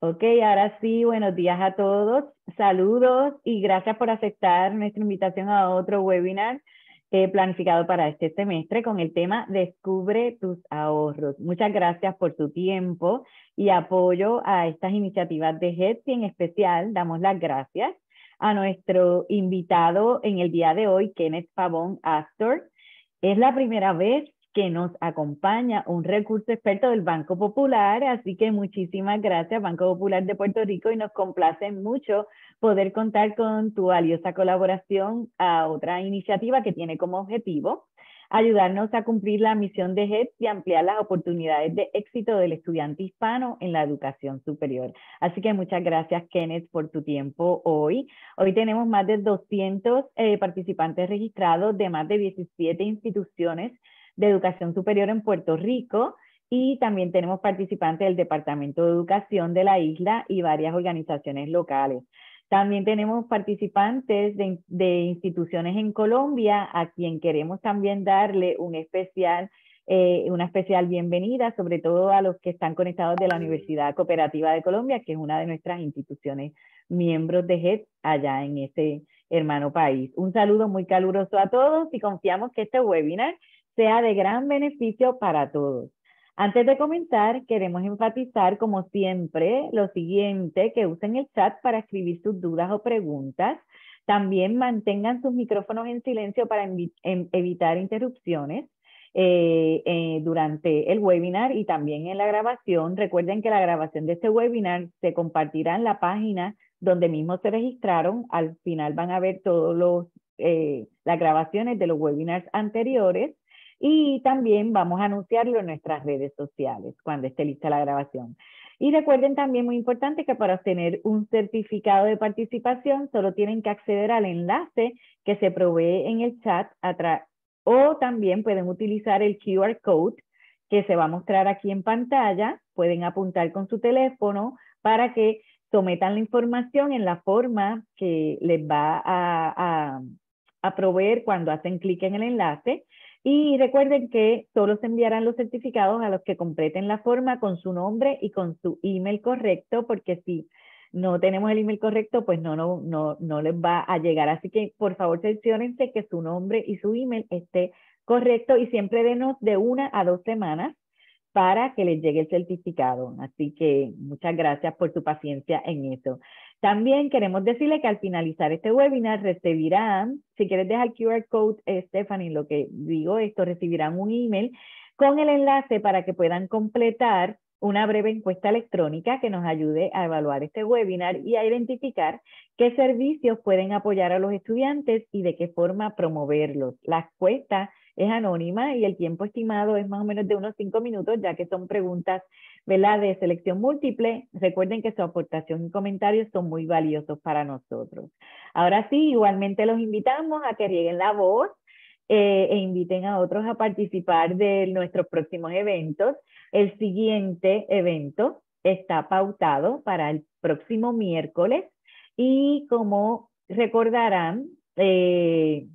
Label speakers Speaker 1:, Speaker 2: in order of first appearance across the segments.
Speaker 1: Ok, ahora sí, buenos días a todos. Saludos y gracias por aceptar nuestra invitación a otro webinar eh, planificado para este semestre con el tema Descubre tus ahorros. Muchas gracias por su tiempo y apoyo a estas iniciativas de GET, y en especial damos las gracias a nuestro invitado en el día de hoy, Kenneth Pavón Astor. Es la primera vez que nos acompaña un recurso experto del Banco Popular. Así que muchísimas gracias, Banco Popular de Puerto Rico, y nos complace mucho poder contar con tu valiosa colaboración a otra iniciativa que tiene como objetivo ayudarnos a cumplir la misión de GET y ampliar las oportunidades de éxito del estudiante hispano en la educación superior. Así que muchas gracias, Kenneth, por tu tiempo hoy. Hoy tenemos más de 200 eh, participantes registrados de más de 17 instituciones de Educación Superior en Puerto Rico y también tenemos participantes del Departamento de Educación de la isla y varias organizaciones locales. También tenemos participantes de, instituciones en Colombia a quien queremos también darle un especial eh, una especial bienvenida, sobre todo a los que están conectados de la Universidad Cooperativa de Colombia, que es una de nuestras instituciones miembros de GED allá en ese hermano país. Un saludo muy caluroso a todos y confiamos que este webinar sea de gran beneficio para todos. Antes de comenzar, queremos enfatizar, como siempre, lo siguiente, que usen el chat para escribir sus dudas o preguntas. También mantengan sus micrófonos en silencio para em, evitar interrupciones. Eh, eh, durante el webinar y también en la grabación. Recuerden que la grabación de este webinar se compartirá en la página donde mismo se registraron. Al final van a ver todos eh, las grabaciones de los webinars anteriores y también vamos a anunciarlo en nuestras redes sociales cuando esté lista la grabación. Y recuerden también, muy importante, que para obtener un certificado de participación solo tienen que acceder al enlace que se provee en el chat o también pueden utilizar el QR code que se va a mostrar aquí en pantalla. Pueden apuntar con su teléfono para que sometan la información en la forma que les va a, a proveer cuando hacen clic en el enlace. Y recuerden que solo se enviarán los certificados a los que completen la forma con su nombre y con su email correcto, porque si no tenemos el email correcto, pues no, no, no, les va a llegar. Así que por favor seleccionense que su nombre y su email esté correcto y siempre denos de una a dos semanas para que les llegue el certificado. Así que muchas gracias por su paciencia en eso. También queremos decirle que al finalizar este webinar recibirán, si quieres dejar QR code, eh, Stephanie, lo que digo esto, recibirán un email con el enlace para que puedan completar una breve encuesta electrónica que nos ayude a evaluar este webinar y a identificar qué servicios pueden apoyar a los estudiantes y de qué forma promoverlos. La encuesta es anónima y el tiempo estimado es más o menos de unos cinco minutos, ya que son preguntas ¿verdad? de selección múltiple. Recuerden que su aportación y comentarios son muy valiosos para nosotros. Ahora sí, igualmente los invitamos a que rieguen la voz eh, e inviten a otros a participar de nuestros próximos eventos. El siguiente evento está pautado para el próximo miércoles y como recordarán, eh,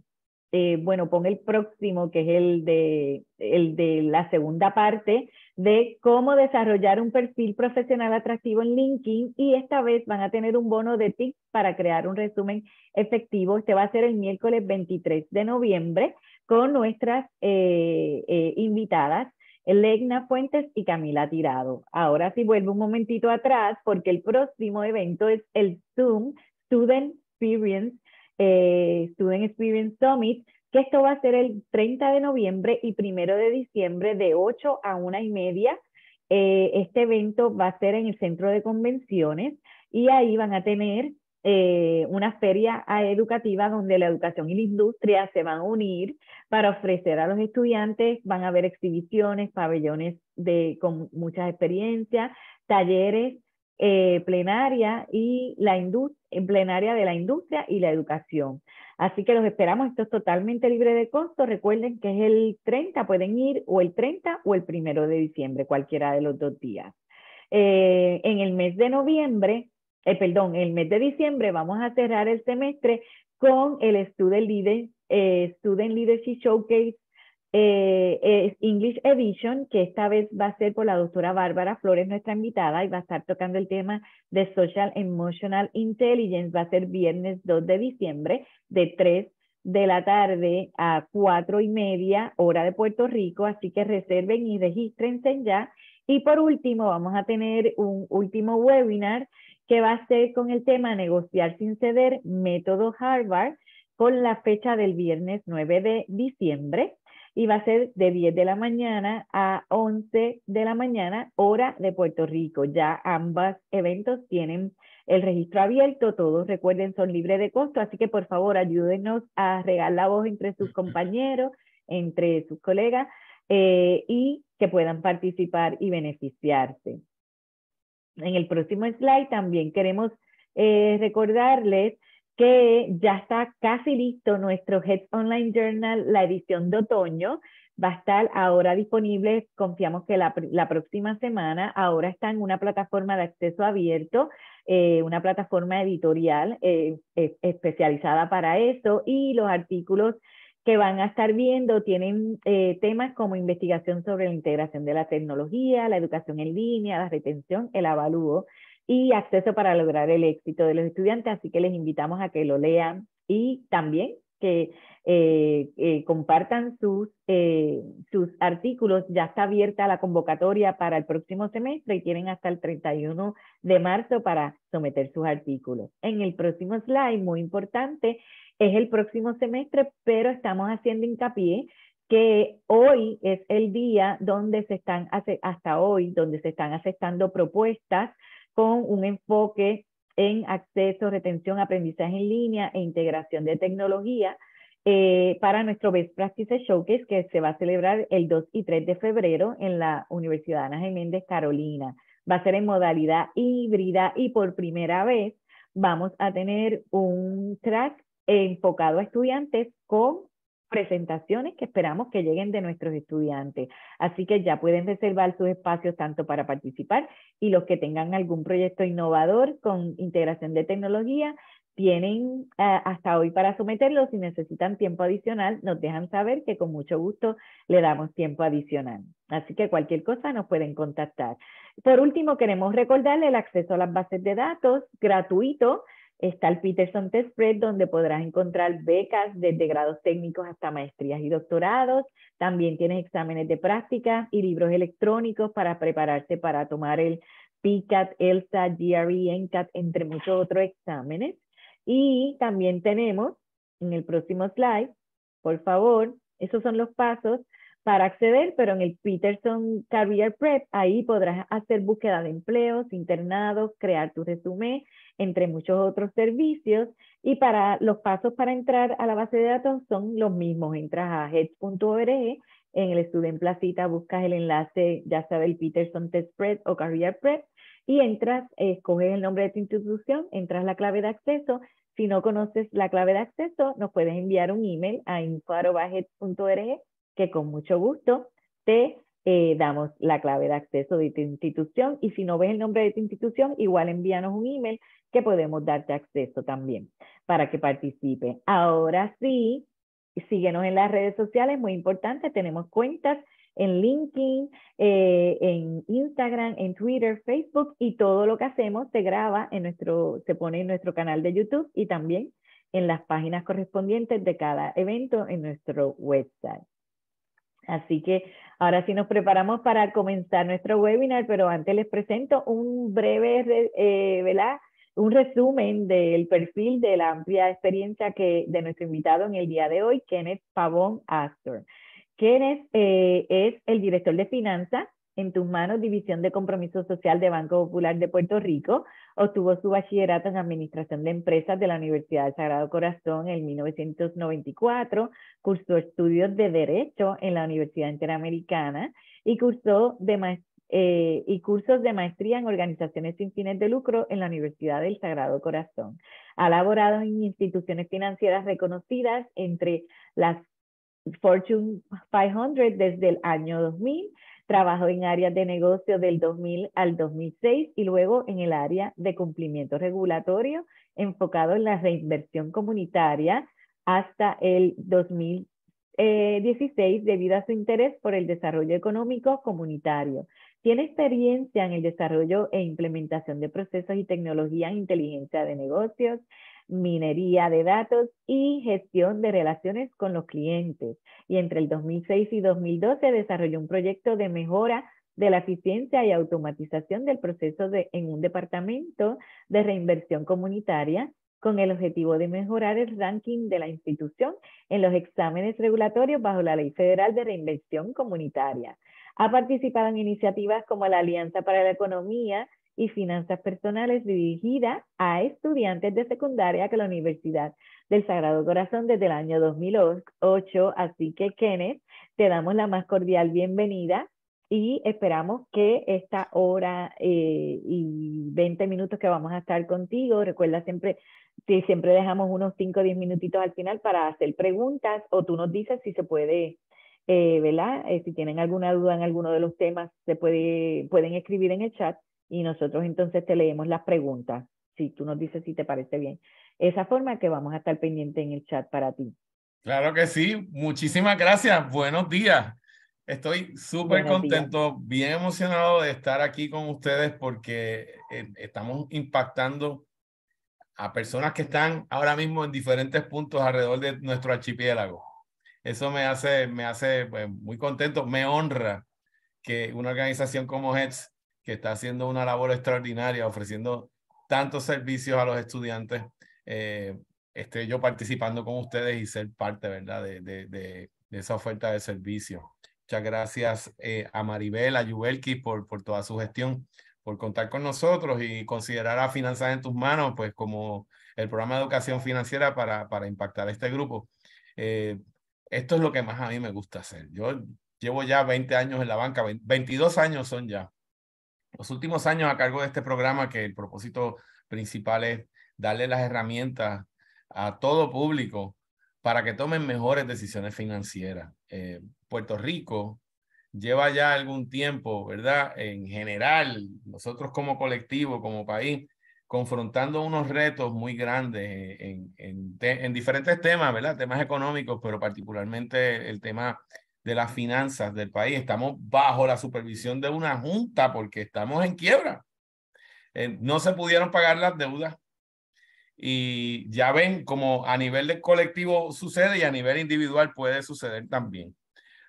Speaker 1: eh, bueno, pon el próximo, que es el de, de la segunda parte, de cómo desarrollar un perfil profesional atractivo en LinkedIn y esta vez van a tener un bono de tips para crear un resumen efectivo. Este va a ser el miércoles 23 de noviembre con nuestras eh, eh, invitadas. Legna Fuentes y Camila Tirado. Ahora sí vuelvo un momentito atrás porque el próximo evento es el Zoom Student Experience eh, Student Experience Summit, que esto va a ser el 30 de noviembre y 1 de diciembre de 8 a 1 y media. Eh, este evento va a ser en el centro de convenciones y ahí van a tener eh, una feria educativa donde la educación y la industria se van a unir para ofrecer a los estudiantes, van a haber exhibiciones, pabellones de, con muchas experiencias, talleres, eh, plenaria y la industria, plenaria de la industria y la educación. Así que los esperamos, esto es totalmente libre de costo. Recuerden que es el 30, pueden ir o el 30 o el primero de diciembre, cualquiera de los dos días. Eh, en el mes de noviembre, eh, perdón, el mes de diciembre vamos a cerrar el semestre con el Leader, Student Leadership Showcase eh, es English Edition, que esta vez va a ser por la doctora Bárbara Flores, nuestra invitada, y va a estar tocando el tema de Social Emotional Intelligence. Va a ser viernes 2 de diciembre de 3 de la tarde a 4 y media hora de Puerto Rico, así que reserven y regístrense ya. Y por último, vamos a tener un último webinar que va a ser con el tema negociar sin ceder, método Harvard, con la fecha del viernes 9 de diciembre y va a ser de 10 de la mañana a 11 de la mañana, hora de Puerto Rico. Ya ambas eventos tienen el registro abierto, todos recuerden son libres de costo, así que por favor ayúdenos a regalar la voz entre sus compañeros, entre sus colegas eh, y que puedan participar y beneficiarse. En el próximo slide también queremos eh, recordarles que ya está casi listo nuestro Head Online Journal, la edición de otoño. Va a estar ahora disponible, confiamos que la, próxima semana. Ahora está en una plataforma de acceso abierto, eh, una plataforma editorial eh, especializada para eso y los artículos que van a estar viendo tienen eh, temas como investigación sobre la integración de la tecnología, la educación en línea, la retención, el avalúo y acceso para lograr el éxito de los estudiantes, así que les invitamos a que lo lean y también que eh, eh, compartan sus, eh, sus artículos. Ya está abierta la convocatoria para el próximo semestre y tienen hasta el 31 de marzo para someter sus artículos. En el próximo slide, muy importante, es el próximo semestre, pero estamos haciendo hincapié que hoy es el día donde se están, hasta hoy, donde se están aceptando propuestas con un enfoque en acceso, retención, aprendizaje en línea e integración de tecnología eh, para nuestro Best Practices Showcase que se va a celebrar el 2 y 3 de febrero en la Universidad Ana Méndez, Carolina. Va a ser en modalidad híbrida y por primera vez vamos a tener un track enfocado a estudiantes con presentaciones que esperamos que lleguen de nuestros estudiantes. Así que ya pueden reservar sus espacios tanto para participar y los que tengan algún proyecto innovador con integración de tecnología, tienen eh, hasta hoy para someterlo. Si necesitan tiempo adicional, nos dejan saber que con mucho gusto le damos tiempo adicional. Así que cualquier cosa nos pueden contactar. Por último, queremos recordarle el acceso a las bases de datos gratuito Está el Peterson Test Prep, donde podrás encontrar becas desde grados técnicos hasta maestrías y doctorados. También tienes exámenes de práctica y libros electrónicos para prepararte para tomar el PCAT, ELSA, GRE, NCAT, entre muchos otros exámenes. Y también tenemos en el próximo slide, por favor, esos son los pasos para acceder, pero en el Peterson Career Prep, ahí podrás hacer búsqueda de empleos, internados, crear tu resumen entre muchos otros servicios. Y para los pasos para entrar a la base de datos son los mismos. Entras a head.org, en el Student Placita buscas el enlace, ya sea el Peterson Test Prep o Career Prep, y entras, escoges el nombre de tu institución, entras la clave de acceso. Si no conoces la clave de acceso, nos puedes enviar un email a info.head.org, que con mucho gusto te eh, damos la clave de acceso de tu institución y si no ves el nombre de tu institución, igual envíanos un email que podemos darte acceso también para que participe. Ahora sí, síguenos en las redes sociales, muy importante, tenemos cuentas en LinkedIn, eh, en Instagram, en Twitter, Facebook y todo lo que hacemos se graba en nuestro, se pone en nuestro canal de YouTube y también en las páginas correspondientes de cada evento en nuestro website. Así que ahora sí nos preparamos para comenzar nuestro webinar, pero antes les presento un breve, eh, Un resumen del perfil de la amplia experiencia que, de nuestro invitado en el día de hoy, Kenneth Pavón Astor. Kenneth eh, es el director de finanzas en tus manos, División de Compromiso Social de Banco Popular de Puerto Rico. Obtuvo su bachillerato en Administración de Empresas de la Universidad del Sagrado Corazón en 1994. Cursó estudios de Derecho en la Universidad Interamericana y cursó eh, y cursos de maestría en organizaciones sin fines de lucro en la Universidad del Sagrado Corazón. Ha laborado en instituciones financieras reconocidas entre las Fortune 500 desde el año 2000 Trabajó en áreas de negocio del 2000 al 2006 y luego en el área de cumplimiento regulatorio enfocado en la reinversión comunitaria hasta el 2016 eh, debido a su interés por el desarrollo económico comunitario. Tiene experiencia en el desarrollo e implementación de procesos y tecnología en inteligencia de negocios, minería de datos y gestión de relaciones con los clientes. Y entre el 2006 y 2012 desarrolló un proyecto de mejora de la eficiencia y automatización del proceso en un departamento de reinversión comunitaria con el objetivo de mejorar el ranking de la institución en los exámenes regulatorios bajo la Ley Federal de Reinversión Comunitaria. Ha participado en iniciativas como la Alianza para la Economía y Finanzas Personales dirigida a estudiantes de secundaria que la Universidad del Sagrado Corazón desde el año 2008. Así que, Kenneth, te damos la más cordial bienvenida y esperamos que esta hora eh, y 20 minutos que vamos a estar contigo, recuerda siempre que siempre dejamos unos 5 o 10 minutitos al final para hacer preguntas o tú nos dices si se puede, eh, ¿verdad? Eh, si tienen alguna duda en alguno de los temas, se puede, pueden escribir en el chat y nosotros entonces te leemos las preguntas, si tú nos dices si te parece bien. Esa forma que vamos a estar pendiente en el chat para ti.
Speaker 2: Claro que sí, muchísimas gracias, buenos días. Estoy súper contento, bien emocionado de estar aquí con ustedes porque eh, estamos impactando a personas que están ahora mismo en diferentes puntos alrededor de nuestro archipiélago. Eso me hace, me hace pues, muy contento, me honra que una organización como HEDS que está haciendo una labor extraordinaria, ofreciendo tantos servicios a los estudiantes. Eh, esté yo participando con ustedes y ser parte, ¿verdad?, de, de, de, esa oferta de servicio. Muchas gracias eh, a Maribel, a Yuvelki por, por toda su gestión, por contar con nosotros y considerar a Finanzas en tus manos, pues como el programa de educación financiera para, para impactar a este grupo. Eh, esto es lo que más a mí me gusta hacer. Yo llevo ya 20 años en la banca, 22 años son ya los últimos años a cargo de este programa, que el propósito principal es darle las herramientas a todo público para que tomen mejores decisiones financieras. Eh, Puerto Rico lleva ya algún tiempo, ¿verdad? En general, nosotros como colectivo, como país, confrontando unos retos muy grandes en, en, diferentes temas, ¿verdad? Temas económicos, pero particularmente el tema de las finanzas del país. Estamos bajo la supervisión de una junta porque estamos en quiebra. Eh, no se pudieron pagar las deudas. Y ya ven como a nivel de colectivo sucede y a nivel individual puede suceder también.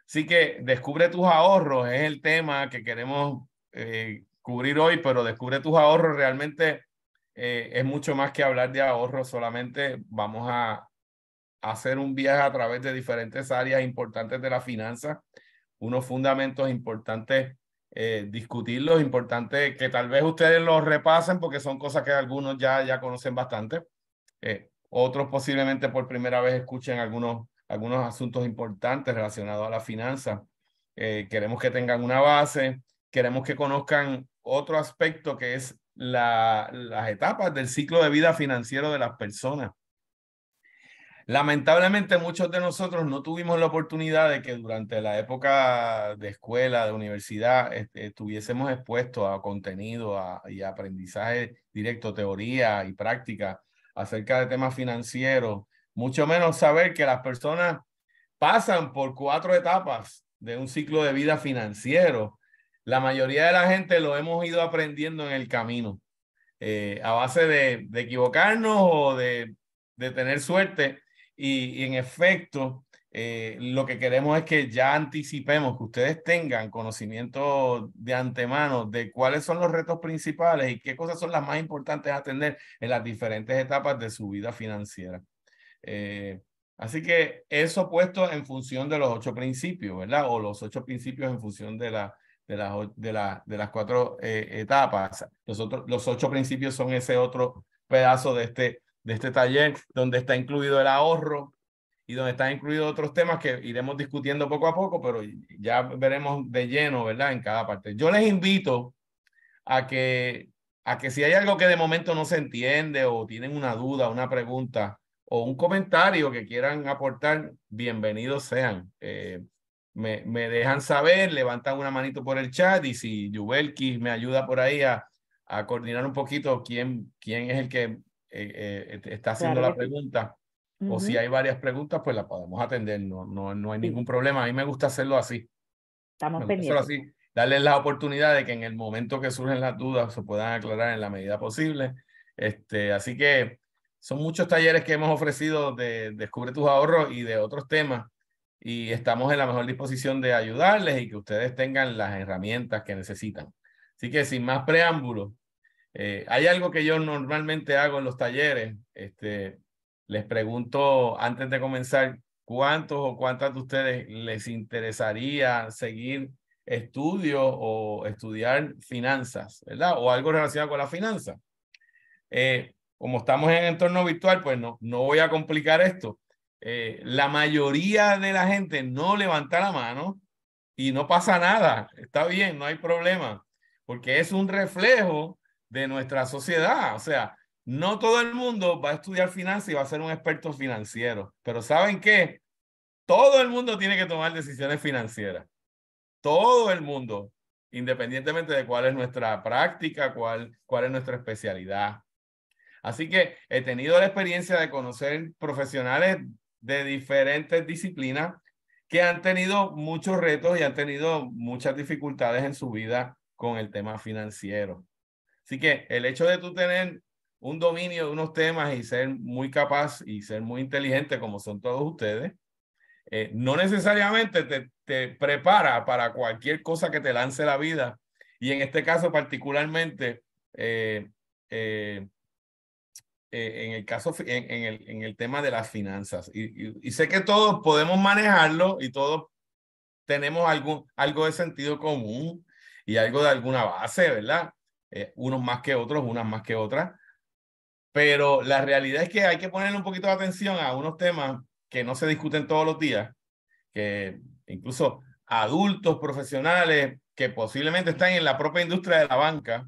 Speaker 2: Así que descubre tus ahorros, es el tema que queremos eh, cubrir hoy, pero descubre tus ahorros realmente eh, es mucho más que hablar de ahorros, solamente vamos a, hacer un viaje a través de diferentes áreas importantes de la finanza, unos fundamentos importantes, eh, discutirlos, importante que tal vez ustedes los repasen porque son cosas que algunos ya, ya conocen bastante. Eh, otros posiblemente por primera vez escuchen algunos, algunos asuntos importantes relacionados a la finanza. Eh, queremos que tengan una base, queremos que conozcan otro aspecto que es la, las etapas del ciclo de vida financiero de las personas. Lamentablemente muchos de nosotros no tuvimos la oportunidad de que durante la época de escuela, de universidad, este, estuviésemos expuestos a contenido y aprendizaje directo, teoría y práctica acerca de temas financieros, mucho menos saber que las personas pasan por cuatro etapas de un ciclo de vida financiero. La mayoría de la gente lo hemos ido aprendiendo en el camino, eh, a base de, equivocarnos o de, de tener suerte y, en efecto, eh, lo que queremos es que ya anticipemos, que ustedes tengan conocimiento de antemano de cuáles son los retos principales y qué cosas son las más importantes a atender en las diferentes etapas de su vida financiera. Eh, así que eso puesto en función de los ocho principios, ¿verdad? O los ocho principios en función de, la, de, las, de, de las cuatro eh, etapas. Los, los ocho principios son ese otro pedazo de este de este taller, donde está incluido el ahorro y donde están incluidos otros temas que iremos discutiendo poco a poco, pero ya veremos de lleno, ¿verdad? En cada parte. Yo les invito a que, a que si hay algo que de momento no se entiende o tienen una duda, una pregunta o un comentario que quieran aportar, bienvenidos sean. Eh, me, me, dejan saber, levantan una manito por el chat y si Jubelki me ayuda por ahí a, a coordinar un poquito quién, quién es el que eh, eh, está haciendo la pregunta o si hay varias preguntas, pues la podemos atender, no, no, no hay ningún problema. A mí me gusta hacerlo así.
Speaker 1: Estamos pendientes.
Speaker 2: Así, darles la oportunidad de que en el momento que surgen las dudas se puedan aclarar en la medida posible. Este, así que son muchos talleres que hemos ofrecido de Descubre tus ahorros y de otros temas y estamos en la mejor disposición de ayudarles y que ustedes tengan las herramientas que necesitan. Así que sin más preámbulos, eh, hay algo que yo normalmente hago en los talleres. Este, les pregunto antes de comenzar, ¿cuántos o cuántas de ustedes les interesaría seguir estudios o estudiar finanzas, ¿verdad? O algo relacionado con la finanza. Eh, como estamos en entorno virtual, pues no, no voy a complicar esto. Eh, la mayoría de la gente no levanta la mano y no pasa nada, está bien, no hay problema, porque es un reflejo de nuestra sociedad. O sea, no todo el mundo va a estudiar finanzas y va a ser un experto financiero, pero ¿saben qué? Todo el mundo tiene que tomar decisiones financieras. Todo el mundo, independientemente de cuál es nuestra práctica, cuál, cuál es nuestra especialidad. Así que he tenido la experiencia de conocer profesionales de diferentes disciplinas que han tenido muchos retos y han tenido muchas dificultades en su vida con el tema financiero. Así que el hecho de tú tener un dominio de unos temas y ser muy capaz y ser muy inteligente como son todos ustedes, eh, no necesariamente te, te, prepara para cualquier cosa que te lance la vida. Y en este caso particularmente, eh, eh, en el caso, en, el, en, el, tema de las finanzas. Y, sé que todos podemos manejarlo y todos tenemos algún, algo de sentido común y algo de alguna base, ¿verdad? Eh, unos más que otros, unas más que otras. Pero la realidad es que hay que ponerle un poquito de atención a unos temas que no se discuten todos los días, que incluso adultos profesionales que posiblemente están en la propia industria de la banca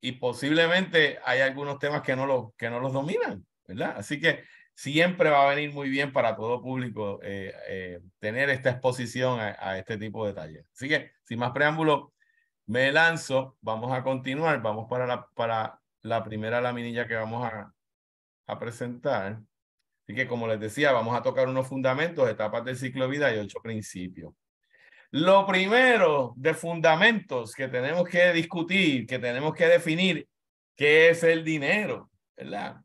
Speaker 2: y posiblemente hay algunos temas que no, lo, que no los dominan, ¿verdad? Así que siempre va a venir muy bien para todo público eh, eh, tener esta exposición a, este tipo de talleres. Así que, sin más preámbulo, me lanzo, vamos a continuar, vamos para la, para la primera laminilla que vamos a, presentar. Así que como les decía, vamos a tocar unos fundamentos, etapas del ciclo de vida y ocho principios. Lo primero de fundamentos que tenemos que discutir, que tenemos que definir, ¿qué es el dinero? ¿Verdad?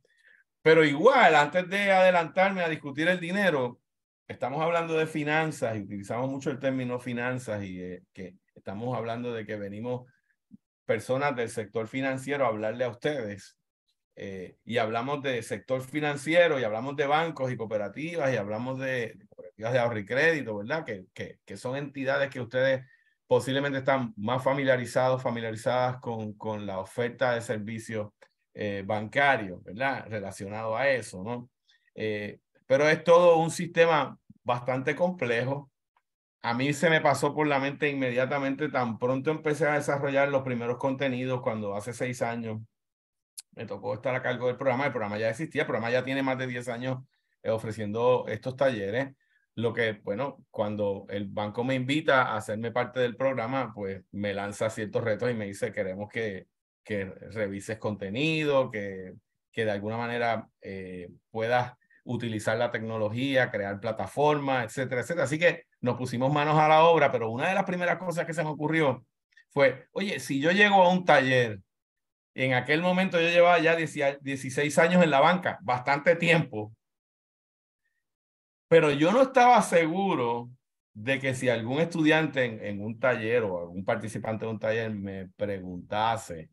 Speaker 2: Pero igual, antes de adelantarme a discutir el dinero, estamos hablando de finanzas y utilizamos mucho el término finanzas y eh, que Estamos hablando de que venimos personas del sector financiero a hablarle a ustedes. Eh, y hablamos de sector financiero y hablamos de bancos y cooperativas y hablamos de, cooperativas de ahorro y crédito, ¿verdad? Que, que, que, son entidades que ustedes posiblemente están más familiarizados, familiarizadas con, con la oferta de servicios eh, bancarios, ¿verdad? Relacionado a eso, ¿no? Eh, pero es todo un sistema bastante complejo a mí se me pasó por la mente inmediatamente, tan pronto empecé a desarrollar los primeros contenidos cuando hace seis años me tocó estar a cargo del programa, el programa ya existía, el programa ya tiene más de diez años eh, ofreciendo estos talleres, lo que, bueno, cuando el banco me invita a hacerme parte del programa, pues me lanza ciertos retos y me dice, queremos que, que revises contenido, que, que de alguna manera eh, puedas utilizar la tecnología, crear plataformas, etcétera, etcétera. Así que nos pusimos manos a la obra, pero una de las primeras cosas que se me ocurrió fue, oye, si yo llego a un taller, en aquel momento yo llevaba ya 16 años en la banca, bastante tiempo, pero yo no estaba seguro de que si algún estudiante en, un taller o algún participante de un taller me preguntase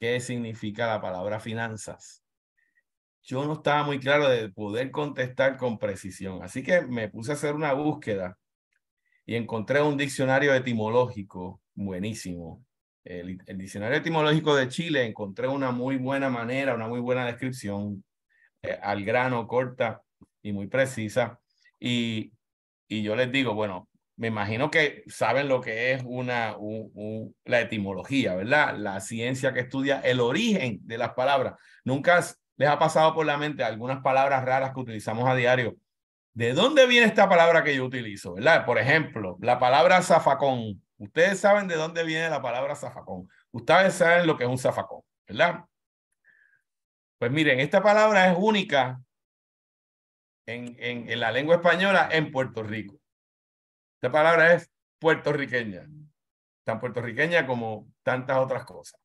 Speaker 2: qué significa la palabra finanzas, yo no estaba muy claro de poder contestar con precisión. Así que me puse a hacer una búsqueda y encontré un diccionario etimológico buenísimo. El, diccionario etimológico de Chile encontré una muy buena manera, una muy buena descripción, eh, al grano, corta y muy precisa. Y, yo les digo, bueno, me imagino que saben lo que es una, la etimología, ¿verdad? La ciencia que estudia el origen de las palabras. Nunca les ha pasado por la mente algunas palabras raras que utilizamos a diario ¿De dónde viene esta palabra que yo utilizo? ¿verdad? Por ejemplo, la palabra zafacón. Ustedes saben de dónde viene la palabra zafacón. Ustedes saben lo que es un zafacón, ¿verdad? Pues miren, esta palabra es única en, en, en la lengua española en Puerto Rico. Esta palabra es puertorriqueña, tan puertorriqueña como tantas otras cosas.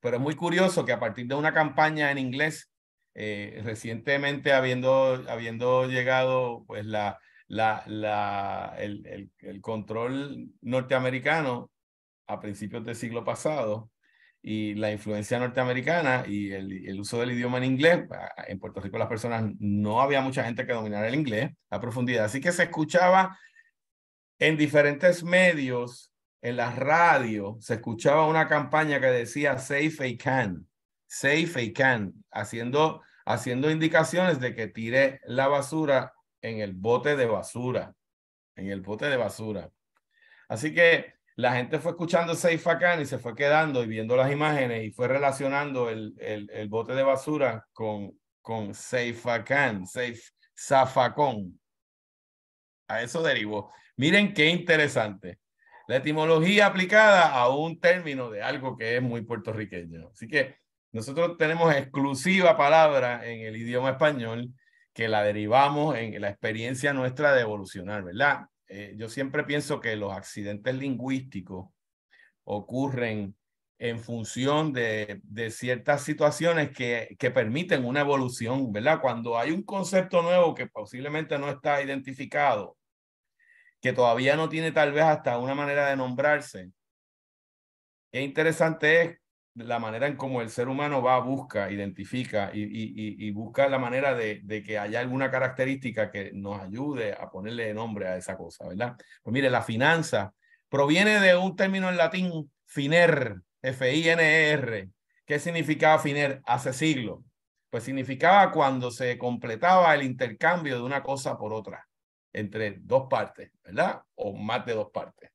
Speaker 2: Pero es muy curioso que a partir de una campaña en inglés eh, recientemente habiendo, habiendo llegado pues la, la, el, control norteamericano a principios del siglo pasado y la influencia norteamericana y el, uso del idioma en inglés. En Puerto Rico las personas no había mucha gente que dominara el inglés a profundidad, así que se escuchaba en diferentes medios, en la radio, se escuchaba una campaña que decía Safe and Can safe can, haciendo, haciendo indicaciones de que tire la basura en el bote de basura, en el bote de basura. Así que la gente fue escuchando safe can y se fue quedando y viendo las imágenes y fue relacionando el, bote de basura con, con safe can, safe, zafacón. A eso derivó. Miren qué interesante. La etimología aplicada a un término de algo que es muy puertorriqueño. Así que nosotros tenemos exclusiva palabra en el idioma español que la derivamos en la experiencia nuestra de evolucionar, ¿verdad? Eh, yo siempre pienso que los accidentes lingüísticos ocurren en función de, ciertas situaciones que, permiten una evolución, ¿verdad? Cuando hay un concepto nuevo que posiblemente no está identificado, que todavía no tiene tal vez hasta una manera de nombrarse, es interesante es la manera en cómo el ser humano va, busca, identifica y, y, busca la manera de, de, que haya alguna característica que nos ayude a ponerle nombre a esa cosa, ¿verdad? Pues mire, la finanza proviene de un término en latín, finer, F-I-N-E-R. ¿Qué significaba finer hace siglo? Pues significaba cuando se completaba el intercambio de una cosa por otra, entre dos partes, ¿verdad? O más de dos partes.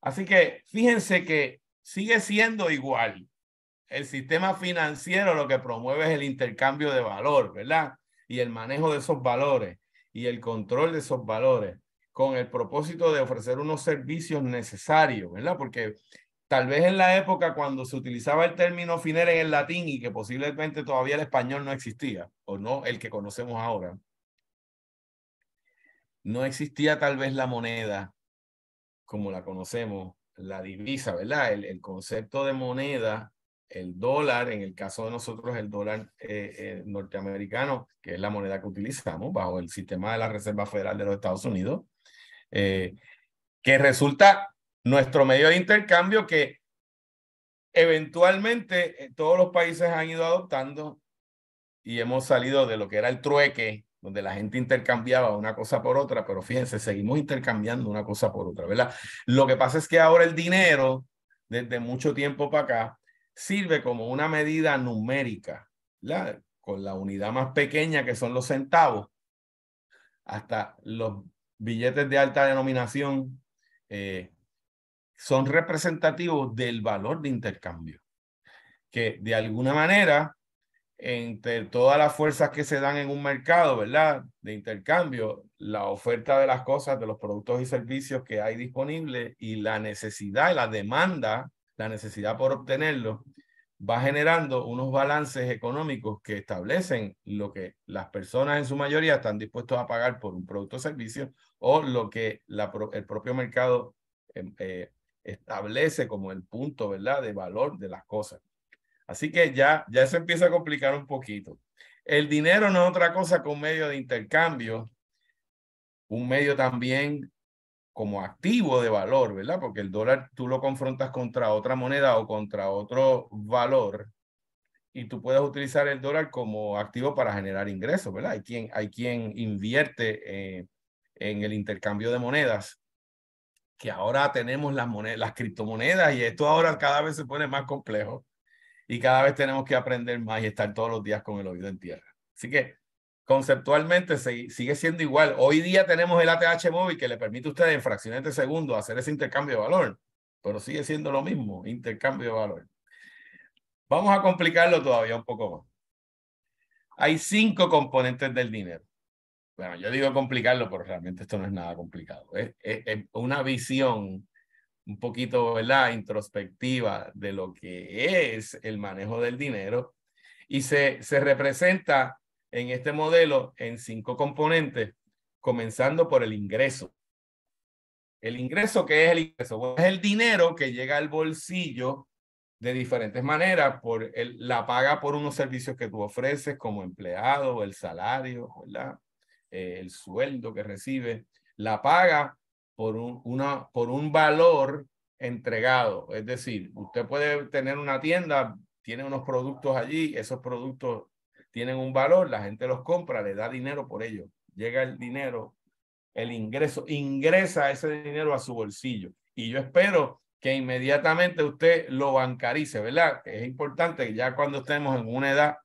Speaker 2: Así que fíjense que sigue siendo igual. El sistema financiero lo que promueve es el intercambio de valor, ¿verdad? Y el manejo de esos valores y el control de esos valores con el propósito de ofrecer unos servicios necesarios, ¿verdad? Porque tal vez en la época cuando se utilizaba el término finer en el latín y que posiblemente todavía el español no existía, o no el que conocemos ahora, no existía tal vez la moneda como la conocemos la divisa, ¿verdad? El, concepto de moneda, el dólar, en el caso de nosotros el dólar eh, eh, norteamericano, que es la moneda que utilizamos bajo el sistema de la Reserva Federal de los Estados Unidos, eh, que resulta nuestro medio de intercambio que eventualmente todos los países han ido adoptando y hemos salido de lo que era el trueque donde la gente intercambiaba una cosa por otra, pero fíjense, seguimos intercambiando una cosa por otra, ¿verdad? Lo que pasa es que ahora el dinero, desde mucho tiempo para acá, sirve como una medida numérica, ¿verdad? Con la unidad más pequeña que son los centavos, hasta los billetes de alta denominación eh, son representativos del valor de intercambio, que de alguna manera entre todas las fuerzas que se dan en un mercado, ¿verdad? De intercambio, la oferta de las cosas, de los productos y servicios que hay disponibles y la necesidad la demanda, la necesidad por obtenerlos, va generando unos balances económicos que establecen lo que las personas en su mayoría están dispuestos a pagar por un producto o servicio o lo que el propio mercado em, eh, establece como el punto, ¿verdad?, de valor de las cosas. Así que ya, ya se empieza a complicar un poquito. El dinero no es otra cosa que un medio de intercambio, un medio también como activo de valor, ¿verdad? Porque el dólar tú lo confrontas contra otra moneda o contra otro valor y tú puedes utilizar el dólar como activo para generar ingresos, ¿verdad? Hay quien, hay quien invierte eh, en el intercambio de monedas, que ahora tenemos las, monedas, las criptomonedas y esto ahora cada vez se pone más complejo y cada vez tenemos que aprender más y estar todos los días con el oído en tierra. Así que conceptualmente sigue siendo igual. Hoy día tenemos el ATH móvil que le permite a ustedes en fracciones de segundo hacer ese intercambio de valor, pero sigue siendo lo mismo, intercambio de valor. Vamos a complicarlo todavía un poco más. Hay cinco componentes del dinero. Bueno, yo digo complicarlo, pero realmente esto no es nada complicado. es una visión un poquito, ¿verdad?, introspectiva de lo que es el manejo del dinero y se, se representa en este modelo en cinco componentes, comenzando por el ingreso. El ingreso, ¿qué es el ingreso? es el dinero que llega al bolsillo de diferentes maneras, por el, la paga por unos servicios que tú ofreces como empleado, el salario, ¿verdad? Eh, el sueldo que recibe, la paga por un, por un valor entregado. Es decir, usted puede tener una tienda, tiene unos productos allí, esos productos tienen un valor, la gente los compra, le da dinero por ello, Llega el dinero, el ingreso, ingresa ese dinero a su bolsillo. Y yo espero que inmediatamente usted lo bancarice, ¿verdad? Es importante que ya cuando estemos en una edad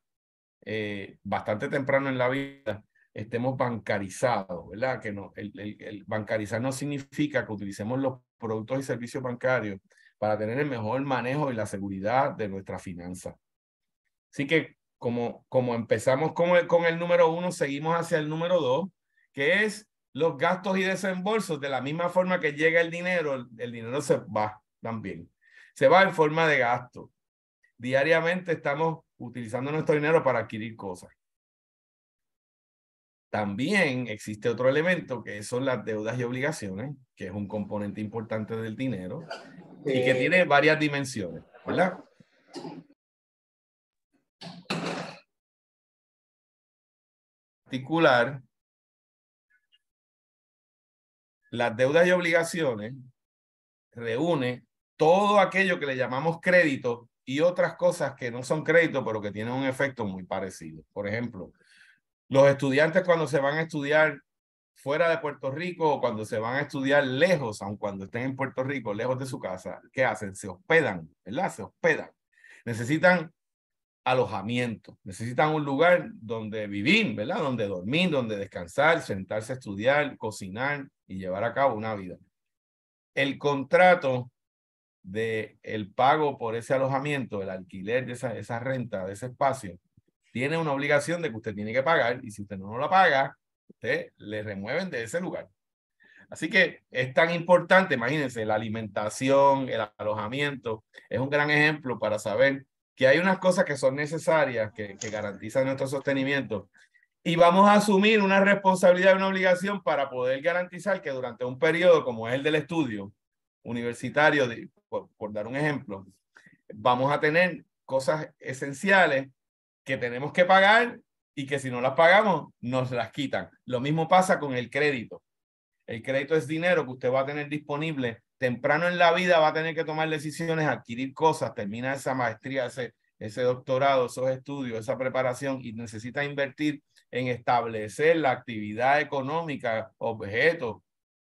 Speaker 2: eh, bastante temprano en la vida, estemos bancarizados, ¿verdad? Que no, el, bancarizar no significa que utilicemos los productos y servicios bancarios para tener el mejor manejo y la seguridad de nuestra finanza. Así que como, como empezamos con el número uno, seguimos hacia el número dos, que es los gastos y desembolsos. De la misma forma que llega el dinero, el dinero se va también. Se va en forma de gasto. Diariamente estamos utilizando nuestro dinero para adquirir cosas. También existe otro elemento que son las deudas y obligaciones, que es un componente importante del dinero y que eh, tiene varias dimensiones, ¿verdad? Particular, las deudas y obligaciones reúne todo aquello que le llamamos crédito y otras cosas que no son crédito, pero que tienen un efecto muy parecido. Por ejemplo, los estudiantes cuando se van a estudiar fuera de Puerto Rico o cuando se van a estudiar lejos, aun cuando estén en Puerto Rico, lejos de su casa, ¿qué hacen? Se hospedan, ¿verdad? Se hospedan. Necesitan alojamiento, necesitan un lugar donde vivir, ¿verdad? Donde dormir, donde descansar, sentarse a estudiar, cocinar y llevar a cabo una vida. El contrato de el pago por ese alojamiento, el alquiler de esa, esa renta, de ese espacio, tiene una obligación de que usted tiene que pagar y si usted no la paga, usted le remueven de ese lugar. Así que es tan importante, imagínense, la alimentación, el alojamiento, es un gran ejemplo para saber que hay unas cosas que son necesarias, que, garantizan nuestro sostenimiento, y vamos a asumir una responsabilidad una obligación para poder garantizar que durante un periodo como es el del estudio universitario, por, dar un ejemplo, vamos a tener cosas esenciales que tenemos que pagar y que si no las pagamos, nos las quitan. Lo mismo pasa con el crédito. El crédito es dinero que usted va a tener disponible. Temprano en la vida va a tener que tomar decisiones, adquirir cosas, termina esa maestría, ese, ese doctorado, esos estudios, esa preparación y necesita invertir en establecer la actividad económica, objeto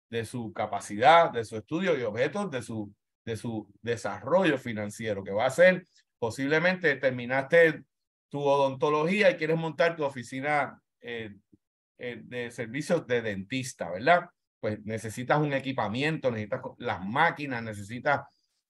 Speaker 2: de su capacidad, de su estudio y objeto de su, de su desarrollo financiero, que va a ser posiblemente terminaste tu odontología y quieres montar tu oficina eh, eh, de servicios de dentista, ¿verdad? Pues necesitas un equipamiento, necesitas las máquinas, necesitas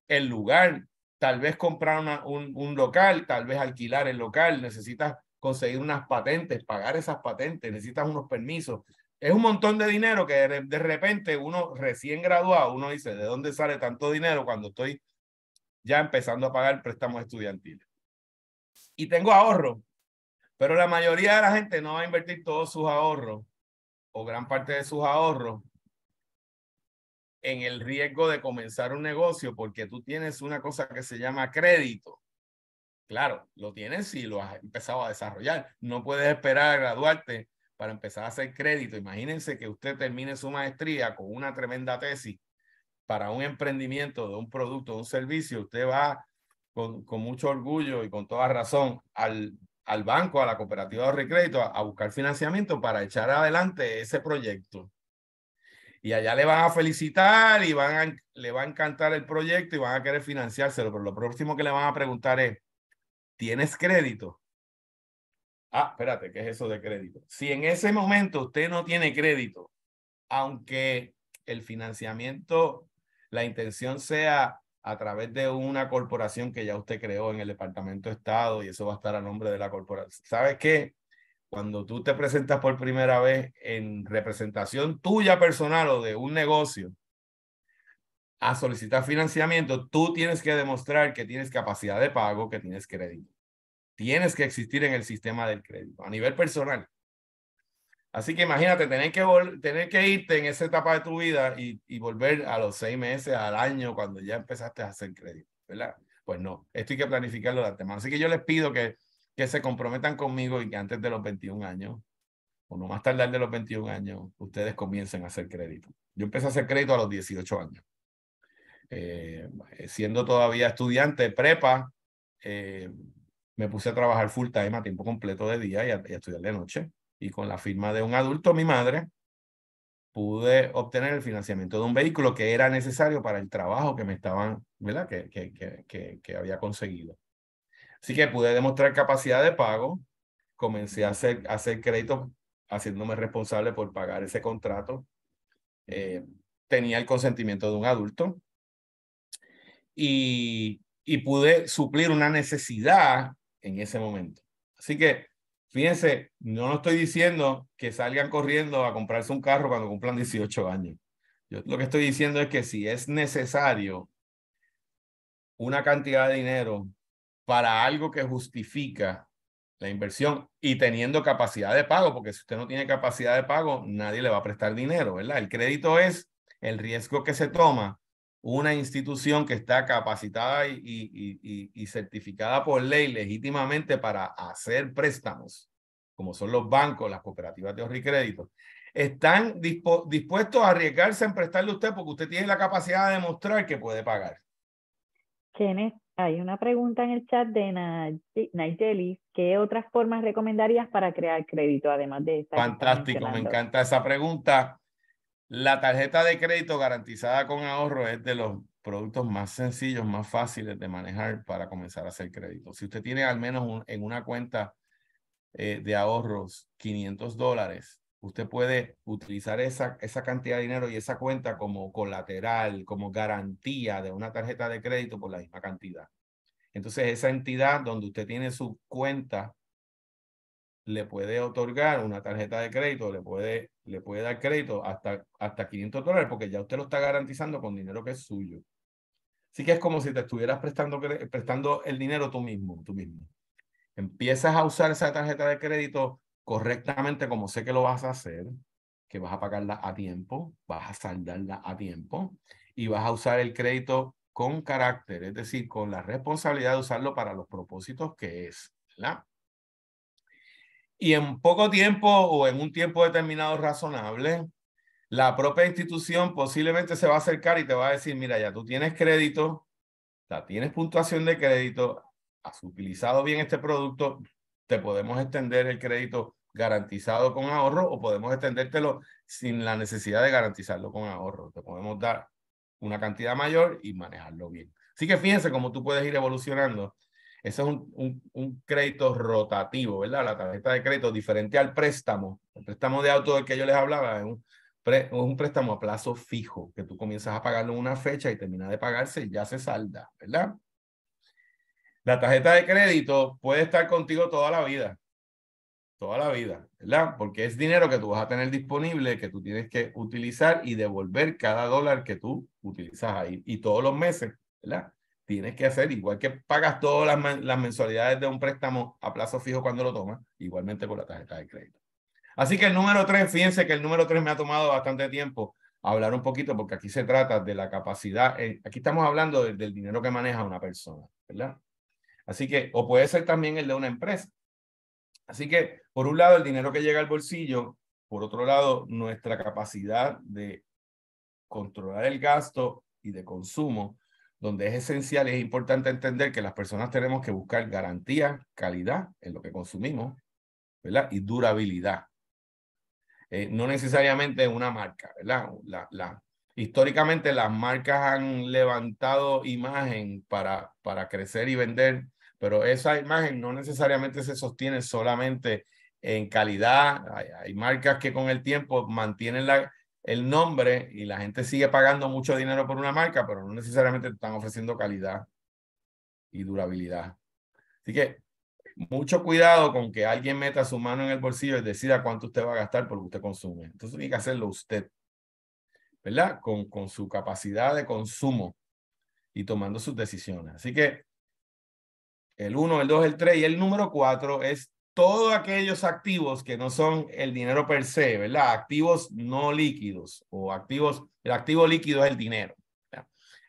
Speaker 2: el lugar, tal vez comprar un, local, tal vez alquilar el local, necesitas conseguir unas patentes, pagar esas patentes, necesitas unos permisos. Es un montón de dinero que de repente uno recién graduado, uno dice, ¿de dónde sale tanto dinero cuando estoy ya empezando a pagar préstamos estudiantiles? y tengo ahorro, pero la mayoría de la gente no va a invertir todos sus ahorros o gran parte de sus ahorros en el riesgo de comenzar un negocio porque tú tienes una cosa que se llama crédito. Claro, lo tienes y lo has empezado a desarrollar. No puedes esperar a graduarte para empezar a hacer crédito. Imagínense que usted termine su maestría con una tremenda tesis para un emprendimiento de un producto, un servicio. Usted va con, mucho orgullo y con toda razón al, al banco, a la cooperativa de recrédito, a, buscar financiamiento para echar adelante ese proyecto. Y allá le van a felicitar y van le va a encantar el proyecto y van a querer financiárselo. Pero lo próximo que le van a preguntar es, ¿tienes crédito? Ah, espérate, ¿qué es eso de crédito? Si en ese momento usted no tiene crédito, aunque el financiamiento, la intención sea a través de una corporación que ya usted creó en el Departamento de Estado y eso va a estar a nombre de la corporación. ¿Sabes qué? Cuando tú te presentas por primera vez en representación tuya personal o de un negocio a solicitar financiamiento, tú tienes que demostrar que tienes capacidad de pago, que tienes crédito. Tienes que existir en el sistema del crédito a nivel personal. Así que imagínate tener que, tener que irte en esa etapa de tu vida y, volver a los seis meses, al año, cuando ya empezaste a hacer crédito, ¿verdad? Pues no, esto hay que planificarlo de antemano. Así que yo les pido que, que se comprometan conmigo y que antes de los 21 años, o no más tardar de los 21 años, ustedes comiencen a hacer crédito. Yo empecé a hacer crédito a los 18 años. Eh, siendo todavía estudiante prepa, eh, me puse a trabajar full time a tiempo completo de día y a estudiar de noche y con la firma de un adulto, mi madre, pude obtener el financiamiento de un vehículo que era necesario para el trabajo que me estaban, ¿verdad? Que, que, había conseguido. Así que pude demostrar capacidad de pago, comencé a hacer, a hacer créditos haciéndome responsable por pagar ese contrato. Eh, tenía el consentimiento de un adulto y pude suplir una necesidad en ese momento. Así que Fíjense, no lo estoy diciendo que salgan corriendo a comprarse un carro cuando cumplan 18 años. Yo lo que estoy diciendo es que si es necesario una cantidad de dinero para algo que justifica la inversión y teniendo capacidad de pago, porque si usted no tiene capacidad de pago, nadie le va a prestar dinero, ¿verdad? El crédito es el riesgo que se toma una institución que está capacitada y, certificada por ley legítimamente para hacer préstamos, como son los bancos, las cooperativas de ahorro y crédito, están dispuestos a arriesgarse en prestarle a usted porque usted tiene la capacidad de demostrar que puede pagar.
Speaker 1: hay una pregunta en el chat de Nigeli. ¿Qué otras formas recomendarías para crear crédito además de esta? Fantástico, me
Speaker 2: encanta esa pregunta. La tarjeta de crédito garantizada con ahorro es de los productos más sencillos, más fáciles de manejar para comenzar a hacer crédito. Si usted tiene al menos en una cuenta eh, de ahorros 500 dólares, usted puede utilizar esa, esa cantidad de dinero y esa cuenta como colateral, como garantía de una tarjeta de crédito por la misma cantidad. Entonces, esa entidad donde usted tiene su cuenta le puede otorgar una tarjeta de crédito, le puede, le puede dar crédito hasta, hasta 500 dólares, porque ya usted lo está garantizando con dinero que es suyo. Así que es como si te estuvieras prestando, prestando el dinero tú mismo, tú mismo. Empiezas a usar esa tarjeta de crédito correctamente como sé que lo vas a hacer, que vas a pagarla a tiempo, vas a saldarla a tiempo y vas a usar el crédito con carácter, es decir, con la responsabilidad de usarlo para los propósitos que es, la y en poco tiempo o en un tiempo determinado razonable, la propia institución posiblemente se va a acercar y te va a decir, mira, ya tú tienes crédito, ya tienes puntuación de crédito, has utilizado bien este producto, te podemos extender el crédito garantizado con ahorro o podemos extendértelo sin la necesidad de garantizarlo con ahorro. Te podemos dar una cantidad mayor y manejarlo bien. Así que fíjense cómo tú puedes ir evolucionando ese es un, un, crédito rotativo, ¿verdad? La tarjeta de crédito diferente al préstamo. El préstamo de auto del que yo les hablaba es un, es un préstamo a plazo fijo, que tú comienzas a pagarlo en una fecha y termina de pagarse y ya se salda, ¿verdad? La tarjeta de crédito puede estar contigo toda la vida, toda la vida, ¿verdad? Porque es dinero que tú vas a tener disponible, que tú tienes que utilizar y devolver cada dólar que tú utilizas ahí y todos los meses, ¿verdad? tienes que hacer, igual que pagas todas las, mensualidades de un préstamo a plazo fijo cuando lo tomas, igualmente con la tarjeta de crédito. Así que el número tres, fíjense que el número tres me ha tomado bastante tiempo hablar un poquito porque aquí se trata de la capacidad, eh, aquí estamos hablando del dinero que maneja una persona, ¿verdad? Así que, o puede ser también el de una empresa. Así que, por un lado, el dinero que llega al bolsillo, por otro lado, nuestra capacidad de controlar el gasto y de consumo, donde es esencial y es importante entender que las personas tenemos que buscar garantía, calidad en lo que consumimos, ¿verdad? Y durabilidad. Eh, no necesariamente una marca, ¿verdad? La, históricamente las marcas han levantado imagen para, para crecer y vender, pero esa imagen no necesariamente se sostiene solamente en calidad. hay marcas que con el tiempo mantienen la, el nombre y la gente sigue pagando mucho dinero por una marca, pero no necesariamente están ofreciendo calidad y durabilidad. Así que mucho cuidado con que alguien meta su mano en el bolsillo y decida cuánto usted va a gastar por lo que usted consume. Entonces tiene que hacerlo usted, ¿verdad? Con, con su capacidad de consumo y tomando sus decisiones. Así que el 1, el 2, el 3 y el número 4 es todos aquellos activos que no son el dinero per se, ¿verdad? Activos no líquidos o activos, el activo líquido es el dinero.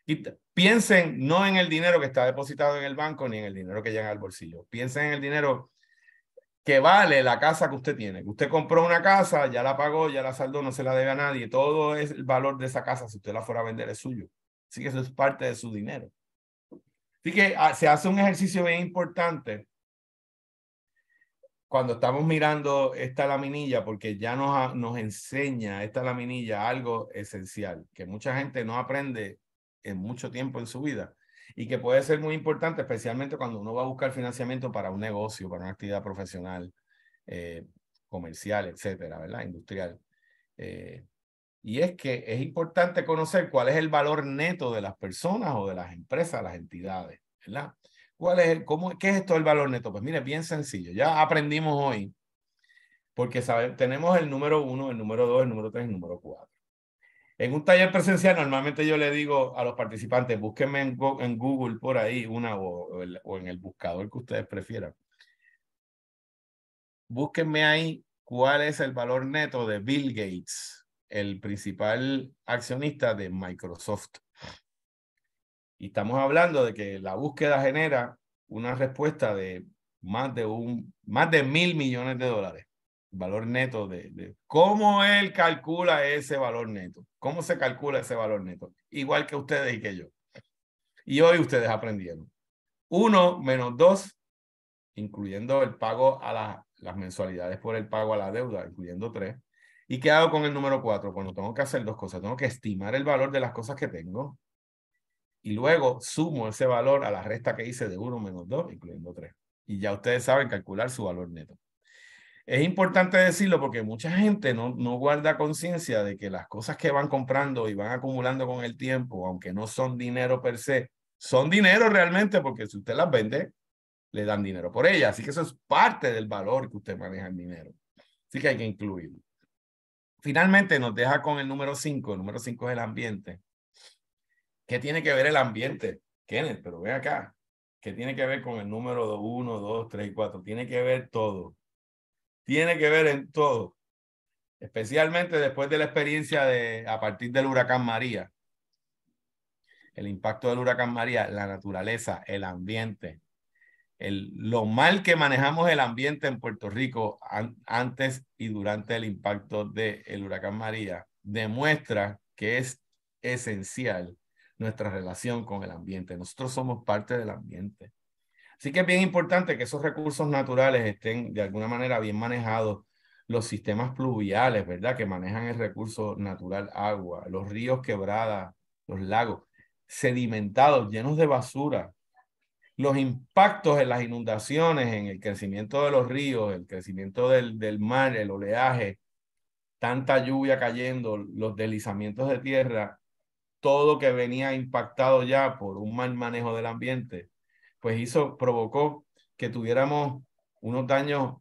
Speaker 2: Y piensen no en el dinero que está depositado en el banco ni en el dinero que llega al bolsillo. Piensen en el dinero que vale la casa que usted tiene. usted compró una casa, ya la pagó, ya la saldó, no se la debe a nadie. Todo es el valor de esa casa, si usted la fuera a vender, es suyo. Así que eso es parte de su dinero. Así que ah, se hace un ejercicio bien importante cuando estamos mirando esta laminilla, porque ya nos, nos enseña esta laminilla algo esencial, que mucha gente no aprende en mucho tiempo en su vida y que puede ser muy importante, especialmente cuando uno va a buscar financiamiento para un negocio, para una actividad profesional, eh, comercial, etcétera, ¿verdad? Industrial. Eh, y es que es importante conocer cuál es el valor neto de las personas o de las empresas, las entidades, ¿verdad? es cómo, ¿Qué es esto del valor neto? Pues mire, bien sencillo. Ya aprendimos hoy, porque tenemos el número uno, el número dos, el número tres, el número cuatro. En un taller presencial, normalmente yo le digo a los participantes, búsquenme en, Google por ahí una o, o en el buscador que ustedes prefieran. Búsquenme ahí cuál es el valor neto de Bill Gates, el principal accionista de Microsoft. Y estamos hablando de que la búsqueda genera una respuesta de más de, un, más de mil millones de dólares, valor neto de, cómo él calcula ese valor neto, cómo se calcula ese valor neto, igual que ustedes y que yo. Y hoy ustedes aprendieron. Uno menos dos, incluyendo el pago a las mensualidades por el pago a la deuda, incluyendo tres. ¿Y qué hago con el número cuatro? Cuando tengo que hacer dos cosas, tengo que estimar el valor de las cosas que tengo y luego sumo ese valor a la resta que hice de 1 menos 2, incluyendo 3. Y ya ustedes saben calcular su valor neto. Es importante decirlo porque mucha gente no, no guarda conciencia de que las cosas que van comprando y van acumulando con el tiempo, aunque no son dinero per se, son dinero realmente porque si usted las vende, le dan dinero por ellas. Así que eso es parte del valor que usted maneja en dinero. Así que hay que incluirlo. Finalmente nos deja con el número 5. El número 5 es el ambiente ¿Qué tiene que ver el ambiente? Kenneth, pero ven acá. ¿Qué tiene que ver con el número 1, 2, 3 y 4? Tiene que ver todo. Tiene que ver en todo. Especialmente después de la experiencia de a partir del huracán María. El impacto del huracán María, la naturaleza, el ambiente, el, lo mal que manejamos el ambiente en Puerto Rico antes y durante el impacto del el huracán María demuestra que es esencial nuestra relación con el ambiente. Nosotros somos parte del ambiente. Así que es bien importante que esos recursos naturales estén de alguna manera bien manejados. Los sistemas pluviales, ¿verdad? Que manejan el recurso natural agua, los ríos quebradas, los lagos sedimentados, llenos de basura. Los impactos en las inundaciones, en el crecimiento de los ríos, el crecimiento del, del mar, el oleaje, tanta lluvia cayendo, los deslizamientos de tierra, todo que venía impactado ya por un mal manejo del ambiente, pues hizo, provocó que tuviéramos unos daños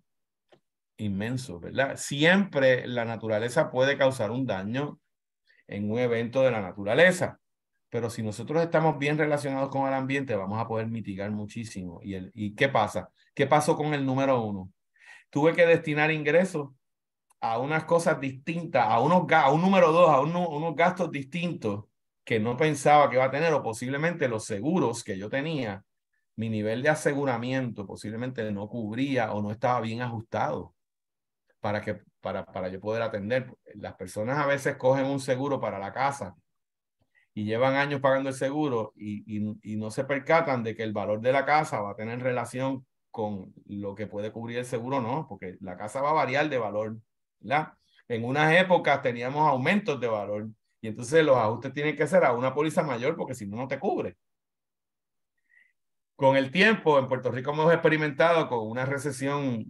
Speaker 2: inmensos, ¿verdad? Siempre la naturaleza puede causar un daño en un evento de la naturaleza, pero si nosotros estamos bien relacionados con el ambiente, vamos a poder mitigar muchísimo. ¿Y, el, y qué pasa? ¿Qué pasó con el número uno? Tuve que destinar ingresos a unas cosas distintas, a, unos, a un número dos, a unos, unos gastos distintos que no pensaba que iba a tener o posiblemente los seguros que yo tenía, mi nivel de aseguramiento posiblemente no cubría o no estaba bien ajustado para, que, para, para yo poder atender. Las personas a veces cogen un seguro para la casa y llevan años pagando el seguro y, no se percatan de que el valor de la casa va a tener relación con lo que puede cubrir el seguro, no, porque la casa va a variar de valor. En unas épocas teníamos aumentos de valor y entonces los ajustes tienen que ser a una póliza mayor porque si no, no te cubre. Con el tiempo, en Puerto Rico hemos experimentado con una recesión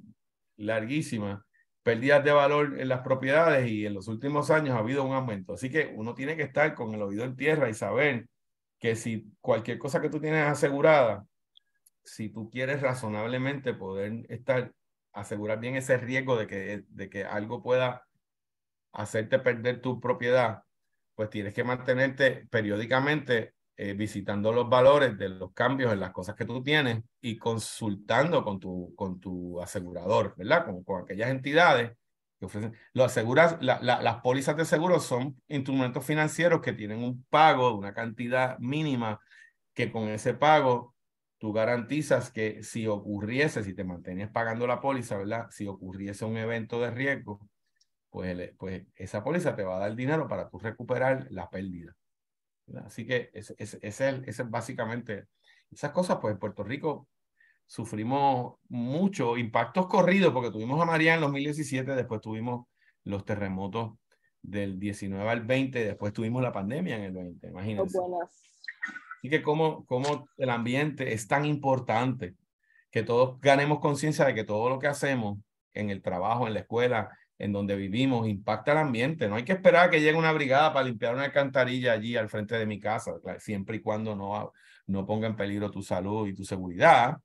Speaker 2: larguísima, pérdidas de valor en las propiedades y en los últimos años ha habido un aumento. Así que uno tiene que estar con el oído en tierra y saber que si cualquier cosa que tú tienes asegurada, si tú quieres razonablemente poder estar, asegurar bien ese riesgo de que, de que algo pueda hacerte perder tu propiedad, pues tienes que mantenerte periódicamente eh, visitando los valores de los cambios en las cosas que tú tienes y consultando con tu, con tu asegurador, ¿verdad? Con, con aquellas entidades que ofrecen. aseguras, las pólizas de seguro son instrumentos financieros que tienen un pago una cantidad mínima que con ese pago tú garantizas que si ocurriese, si te mantenías pagando la póliza, ¿verdad? Si ocurriese un evento de riesgo, pues, pues, esa póliza te va a dar el dinero para tú recuperar la pérdida. Así que es, es básicamente, esas cosas, pues en Puerto Rico sufrimos mucho impactos corridos, porque tuvimos a María en 2017, después tuvimos los terremotos del 19 al 20, después tuvimos la pandemia en el 20, imagínense. Así que como, como el ambiente es tan importante, que todos ganemos conciencia de que todo lo que hacemos en el trabajo, en la escuela, en donde vivimos, impacta el ambiente. No hay que esperar a que llegue una brigada para limpiar una alcantarilla allí al frente de mi casa, siempre y cuando no, no ponga en peligro tu salud y tu seguridad.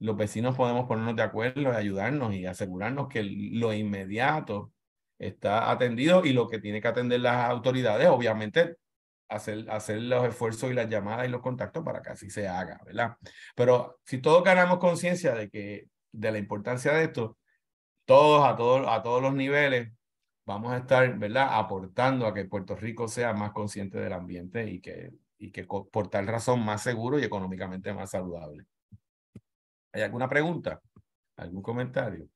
Speaker 2: Los vecinos podemos ponernos de acuerdo y ayudarnos y asegurarnos que lo inmediato está atendido y lo que tiene que atender las autoridades, obviamente, hacer, hacer los esfuerzos y las llamadas y los contactos para que así se haga, ¿verdad? Pero si todos ganamos conciencia de que de la importancia de esto, todos a, todos a todos los niveles vamos a estar, ¿verdad?, aportando a que Puerto Rico sea más consciente del ambiente y que, y que por tal razón más seguro y económicamente más saludable. ¿Hay alguna pregunta? ¿Algún comentario?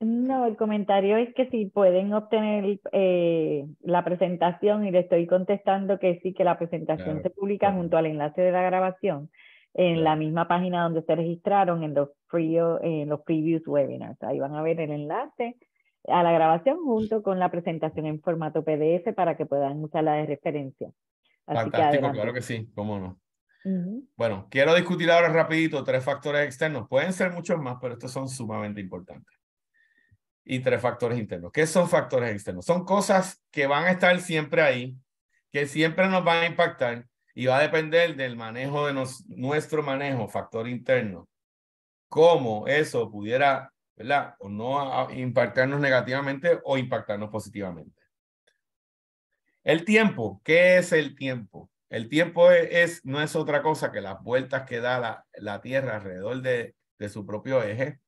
Speaker 1: No, el comentario es que si pueden obtener eh, la presentación y le estoy contestando que sí, que la presentación se publica junto al enlace de la grabación en la misma página donde se registraron en los, free, en los previous webinars. Ahí van a ver el enlace a la grabación junto con la presentación en formato PDF para que puedan usarla de referencia. Fantástico, claro que
Speaker 2: sí, cómo no. Bueno, quiero discutir ahora rapidito tres factores externos. Pueden ser muchos más, pero estos son sumamente importantes. Y tres factores internos. ¿Qué son factores externos? Son cosas que van a estar siempre ahí, que siempre nos van a impactar, y va a depender del manejo de nuestro manejo, factor interno, cómo eso pudiera, ¿verdad? O no impactarnos negativamente o impactarnos positivamente. El tiempo, ¿qué es el tiempo? El tiempo e, es, no es otra cosa que las vueltas que da la, Tierra alrededor de, de, su propio eje.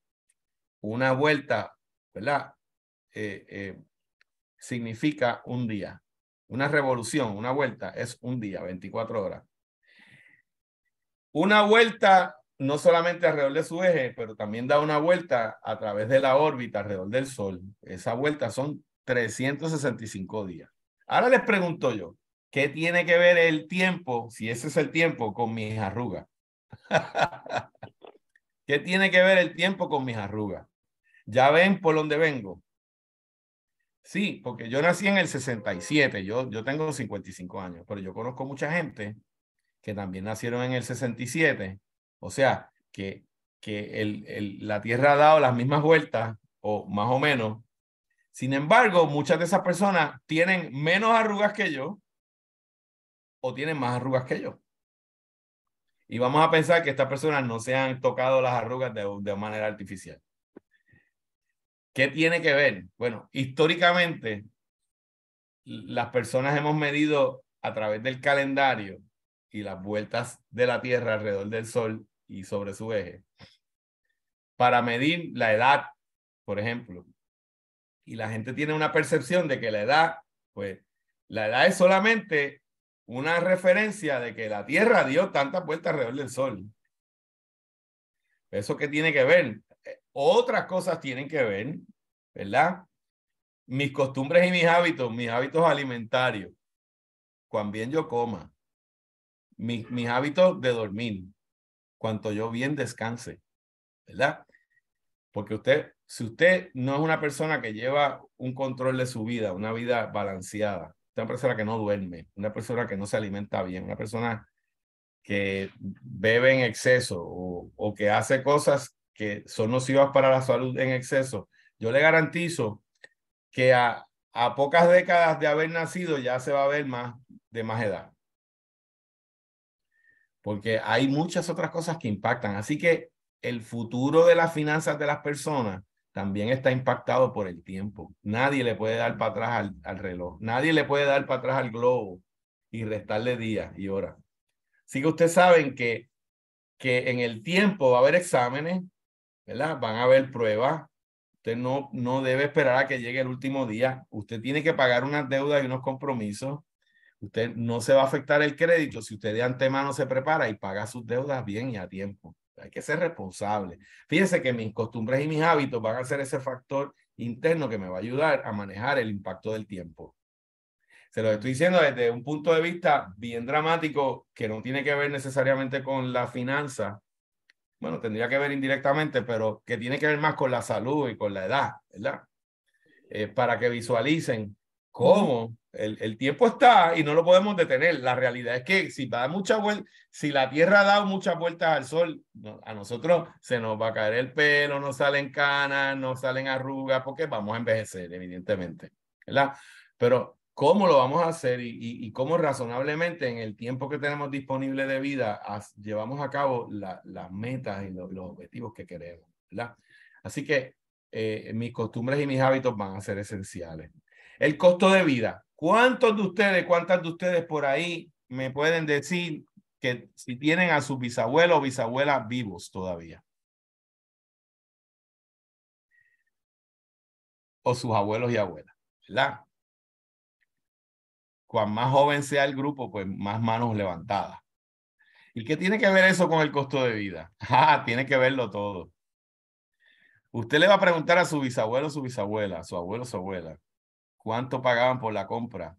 Speaker 2: Una vuelta, ¿verdad? Eh, eh, significa un día. Una revolución, una vuelta, es un día, 24 horas. Una vuelta no solamente alrededor de su eje, pero también da una vuelta a través de la órbita alrededor del Sol. Esa vuelta son 365 días. Ahora les pregunto yo, ¿qué tiene que ver el tiempo, si ese es el tiempo, con mis arrugas? ¿Qué tiene que ver el tiempo con mis arrugas? Ya ven por dónde vengo. Sí, porque yo nací en el 67, yo, yo tengo 55 años, pero yo conozco mucha gente que también nacieron en el 67, o sea, que, que el, la Tierra ha dado las mismas vueltas, o más o menos. Sin embargo, muchas de esas personas tienen menos arrugas que yo o tienen más arrugas que yo. Y vamos a pensar que estas personas no se han tocado las arrugas de, de manera artificial. ¿Qué tiene que ver? Bueno, históricamente las personas hemos medido a través del calendario y las vueltas de la Tierra alrededor del Sol y sobre su eje para medir la edad, por ejemplo. Y la gente tiene una percepción de que la edad, pues la edad es solamente una referencia de que la Tierra dio tantas vueltas alrededor del Sol. ¿Eso qué tiene que ver? Otras cosas tienen que ver, ¿verdad? Mis costumbres y mis hábitos, mis hábitos alimentarios, cuán bien yo coma, mis, mis hábitos de dormir, cuanto yo bien descanse, ¿verdad? Porque usted, si usted no es una persona que lleva un control de su vida, una vida balanceada, una persona que no duerme, una persona que no se alimenta bien, una persona que bebe en exceso o que hace cosas que son nocivas para la salud en exceso. Yo le garantizo que a, pocas décadas de haber nacido ya se va a ver más de más edad. Porque hay muchas otras cosas que impactan. Así que el futuro de las finanzas de las personas también está impactado por el tiempo. Nadie le puede dar para atrás al, reloj. Nadie le puede dar para atrás al globo y restarle días y horas. Así que ustedes saben que, que en el tiempo va a haber exámenes, Van a haber pruebas. Usted no, no debe esperar a que llegue el último día. Usted tiene que pagar unas deudas y unos compromisos. Usted no se va a afectar el crédito si usted de antemano se prepara y paga sus deudas bien y a tiempo. Hay que ser responsable. Fíjense que mis costumbres y mis hábitos van a ser ese factor interno que me va a ayudar a manejar el impacto del tiempo. Se lo estoy diciendo desde un punto de vista bien dramático que no tiene que ver necesariamente con la finanza, bueno, tendría que ver indirectamente, pero que tiene que ver más con la salud y con la edad, ¿verdad? Eh, para que visualicen cómo el, el, tiempo está y no lo podemos detener. La realidad es que si, va mucha si la Tierra ha dado muchas vueltas al Sol, a nosotros se nos va a caer el pelo, nos salen canas, nos salen arrugas, porque vamos a envejecer, evidentemente, ¿verdad? Pero cómo lo vamos a hacer y, cómo razonablemente en el tiempo que tenemos disponible de vida llevamos a cabo las metas y los objetivos que queremos. ¿verdad? Así que eh, mis costumbres y mis hábitos van a ser esenciales. El costo de vida. ¿Cuántos de ustedes, cuántas de ustedes por ahí me pueden decir que si tienen a sus bisabuelos o bisabuelas vivos todavía? O sus abuelos y abuelas, ¿verdad? cuán más joven sea el grupo, pues más manos levantadas. ¿Y qué tiene que ver eso con el costo de vida? Ah, tiene que verlo todo. Usted le va a preguntar a su bisabuelo, su bisabuela, su abuelo, su abuela, cuánto pagaban por la compra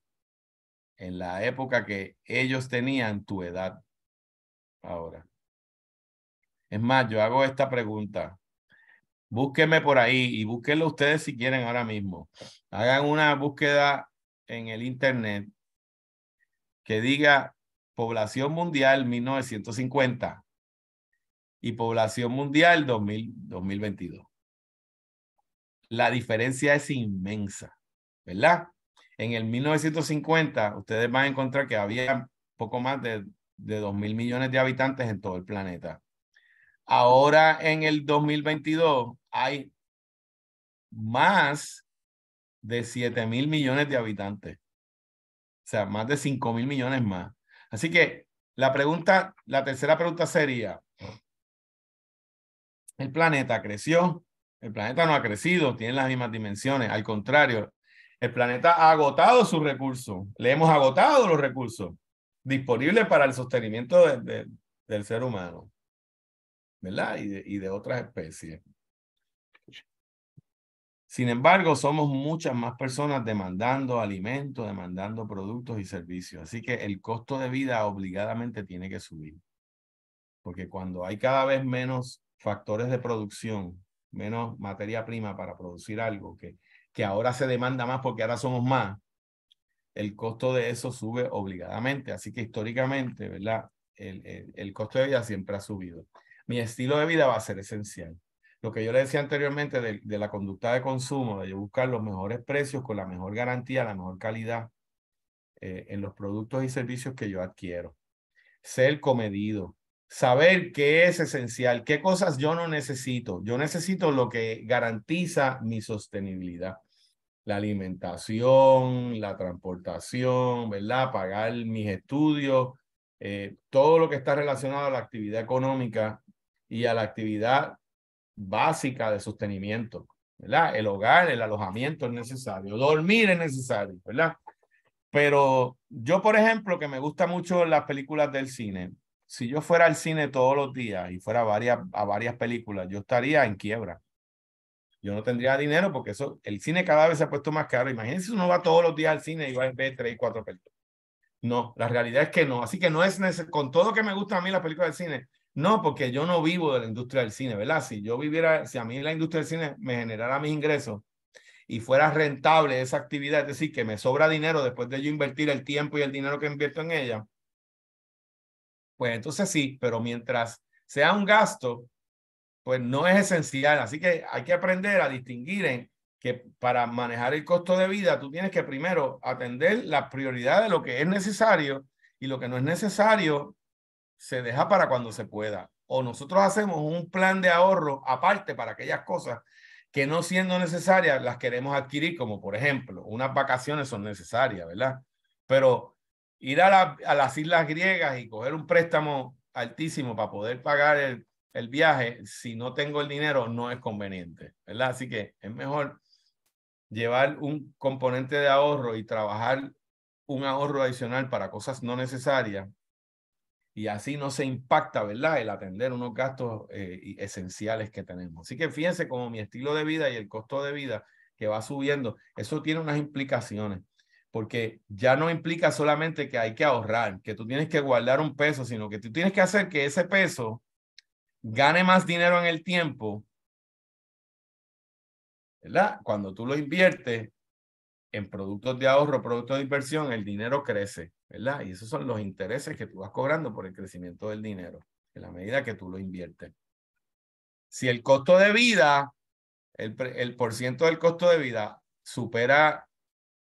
Speaker 2: en la época que ellos tenían tu edad ahora. Es más, yo hago esta pregunta. búsqueme por ahí y búsquenlo ustedes si quieren ahora mismo. Hagan una búsqueda en el internet que diga población mundial 1950 y población mundial 2000, 2022. La diferencia es inmensa, ¿verdad? En el 1950 ustedes van a encontrar que había poco más de, de 2 mil millones de habitantes en todo el planeta. Ahora en el 2022 hay más de 7 mil millones de habitantes. O sea, más de 5 mil millones más. Así que la pregunta, la tercera pregunta sería, el planeta creció, el planeta no ha crecido, tiene las mismas dimensiones, al contrario, el planeta ha agotado sus recursos, le hemos agotado los recursos disponibles para el sostenimiento del ser humano, ¿verdad? y de otras especies. Sin embargo, somos muchas más personas demandando alimentos, demandando productos y servicios. Así que el costo de vida obligadamente tiene que subir. Porque cuando hay cada vez menos factores de producción, menos materia prima para producir algo, que, que ahora se demanda más porque ahora somos más, el costo de eso sube obligadamente. Así que históricamente, ¿verdad? El, el costo de vida siempre ha subido. Mi estilo de vida va a ser esencial lo que yo le decía anteriormente de, la conducta de consumo, de yo buscar los mejores precios con la mejor garantía, la mejor calidad eh, en los productos y servicios que yo adquiero. Ser comedido, saber qué es esencial, qué cosas yo no necesito. Yo necesito lo que garantiza mi sostenibilidad. La alimentación, la transportación, ¿verdad? Pagar mis estudios, eh, todo lo que está relacionado a la actividad económica y a la actividad básica de sostenimiento, ¿verdad? El hogar, el alojamiento es necesario, dormir es necesario, ¿verdad? Pero yo, por ejemplo, que me gusta mucho las películas del cine, si yo fuera al cine todos los días y fuera a varias, a varias películas, yo estaría en quiebra. Yo no tendría dinero porque eso, el cine cada vez se ha puesto más caro. Imagínense si uno va todos los días al cine y va a ver tres, cuatro películas. No, la realidad es que no. Así que no es con todo que me gusta a mí las películas del cine, no, porque yo no vivo de la industria del cine, ¿verdad? Si yo viviera, si a mí la industria del cine me generara mis ingresos y fuera rentable esa actividad, es decir, que me sobra dinero después de yo invertir el tiempo y el dinero que invierto en ella, pues entonces sí, pero mientras sea un gasto, pues no es esencial. Así que hay que aprender a distinguir en que para manejar el costo de vida, tú tienes que primero atender la prioridad de lo que es necesario y lo que no es necesario, se deja para cuando se pueda. O nosotros hacemos un plan de ahorro aparte para aquellas cosas que no siendo necesarias las queremos adquirir, como por ejemplo, unas vacaciones son necesarias, ¿verdad? Pero ir a, las islas griegas y coger un préstamo altísimo para poder pagar el, el viaje, si no tengo el dinero, no es conveniente, ¿verdad? Así que es mejor llevar un componente de ahorro y trabajar un ahorro adicional para cosas no necesarias y así no se impacta, ¿verdad? El atender unos gastos eh, esenciales que tenemos. Así que fíjense como mi estilo de vida y el costo de vida que va subiendo, eso tiene unas implicaciones, porque ya no implica solamente que hay que ahorrar, que tú tienes que guardar un peso, sino que tú tienes que hacer que ese peso gane más dinero en el tiempo, ¿verdad? Cuando tú lo inviertes en productos de ahorro, productos de inversión, el dinero crece ¿verdad? Y esos son los intereses que tú vas cobrando por el crecimiento del dinero, en la medida que tú lo inviertes. Si el costo de vida, el, por ciento del costo de vida supera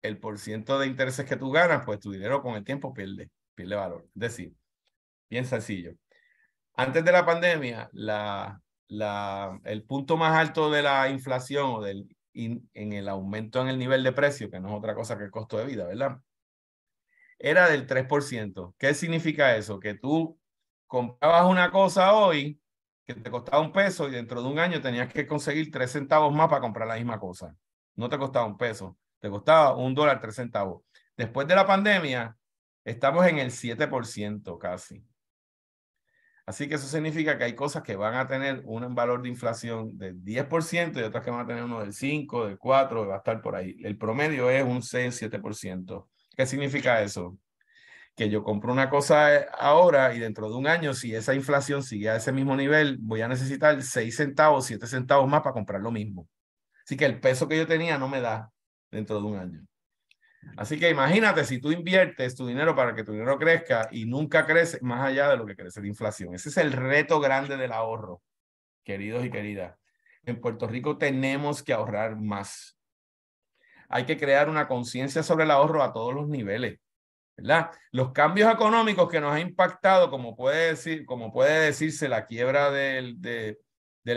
Speaker 2: el por ciento de intereses que tú ganas, pues tu dinero con el tiempo pierde, pierde valor. Es decir, bien sencillo. Antes de la pandemia, el punto más alto de la inflación o del, en el aumento en el nivel de precio, que no es otra cosa que el costo de vida, ¿verdad? era del 3%. ¿Qué significa eso? Que tú comprabas una cosa hoy que te costaba un peso y dentro de un año tenías que conseguir tres centavos más para comprar la misma cosa. No te costaba un peso, te costaba un dólar tres centavos. Después de la pandemia, estamos en el 7% casi. Así que eso significa que hay cosas que van a tener un valor de inflación del 10% y otras que van a tener uno del 5, del 4, va a estar por ahí. El promedio es un 6, 7%. ¿Qué significa eso? Que yo compro una cosa ahora y dentro de un año, si esa inflación sigue a ese mismo nivel, voy a necesitar 6 centavos, 7 centavos más para comprar lo mismo. Así que el peso que yo tenía no me da dentro de un año. Así que imagínate si tú inviertes tu dinero para que tu dinero crezca y nunca crece más allá de lo que crece la inflación. Ese es el reto grande del ahorro, queridos y queridas. En Puerto Rico tenemos que ahorrar más hay que crear una conciencia sobre el ahorro a todos los niveles. ¿verdad? Los cambios económicos que nos ha impactado, como puede, decir, como puede decirse la quiebra del, del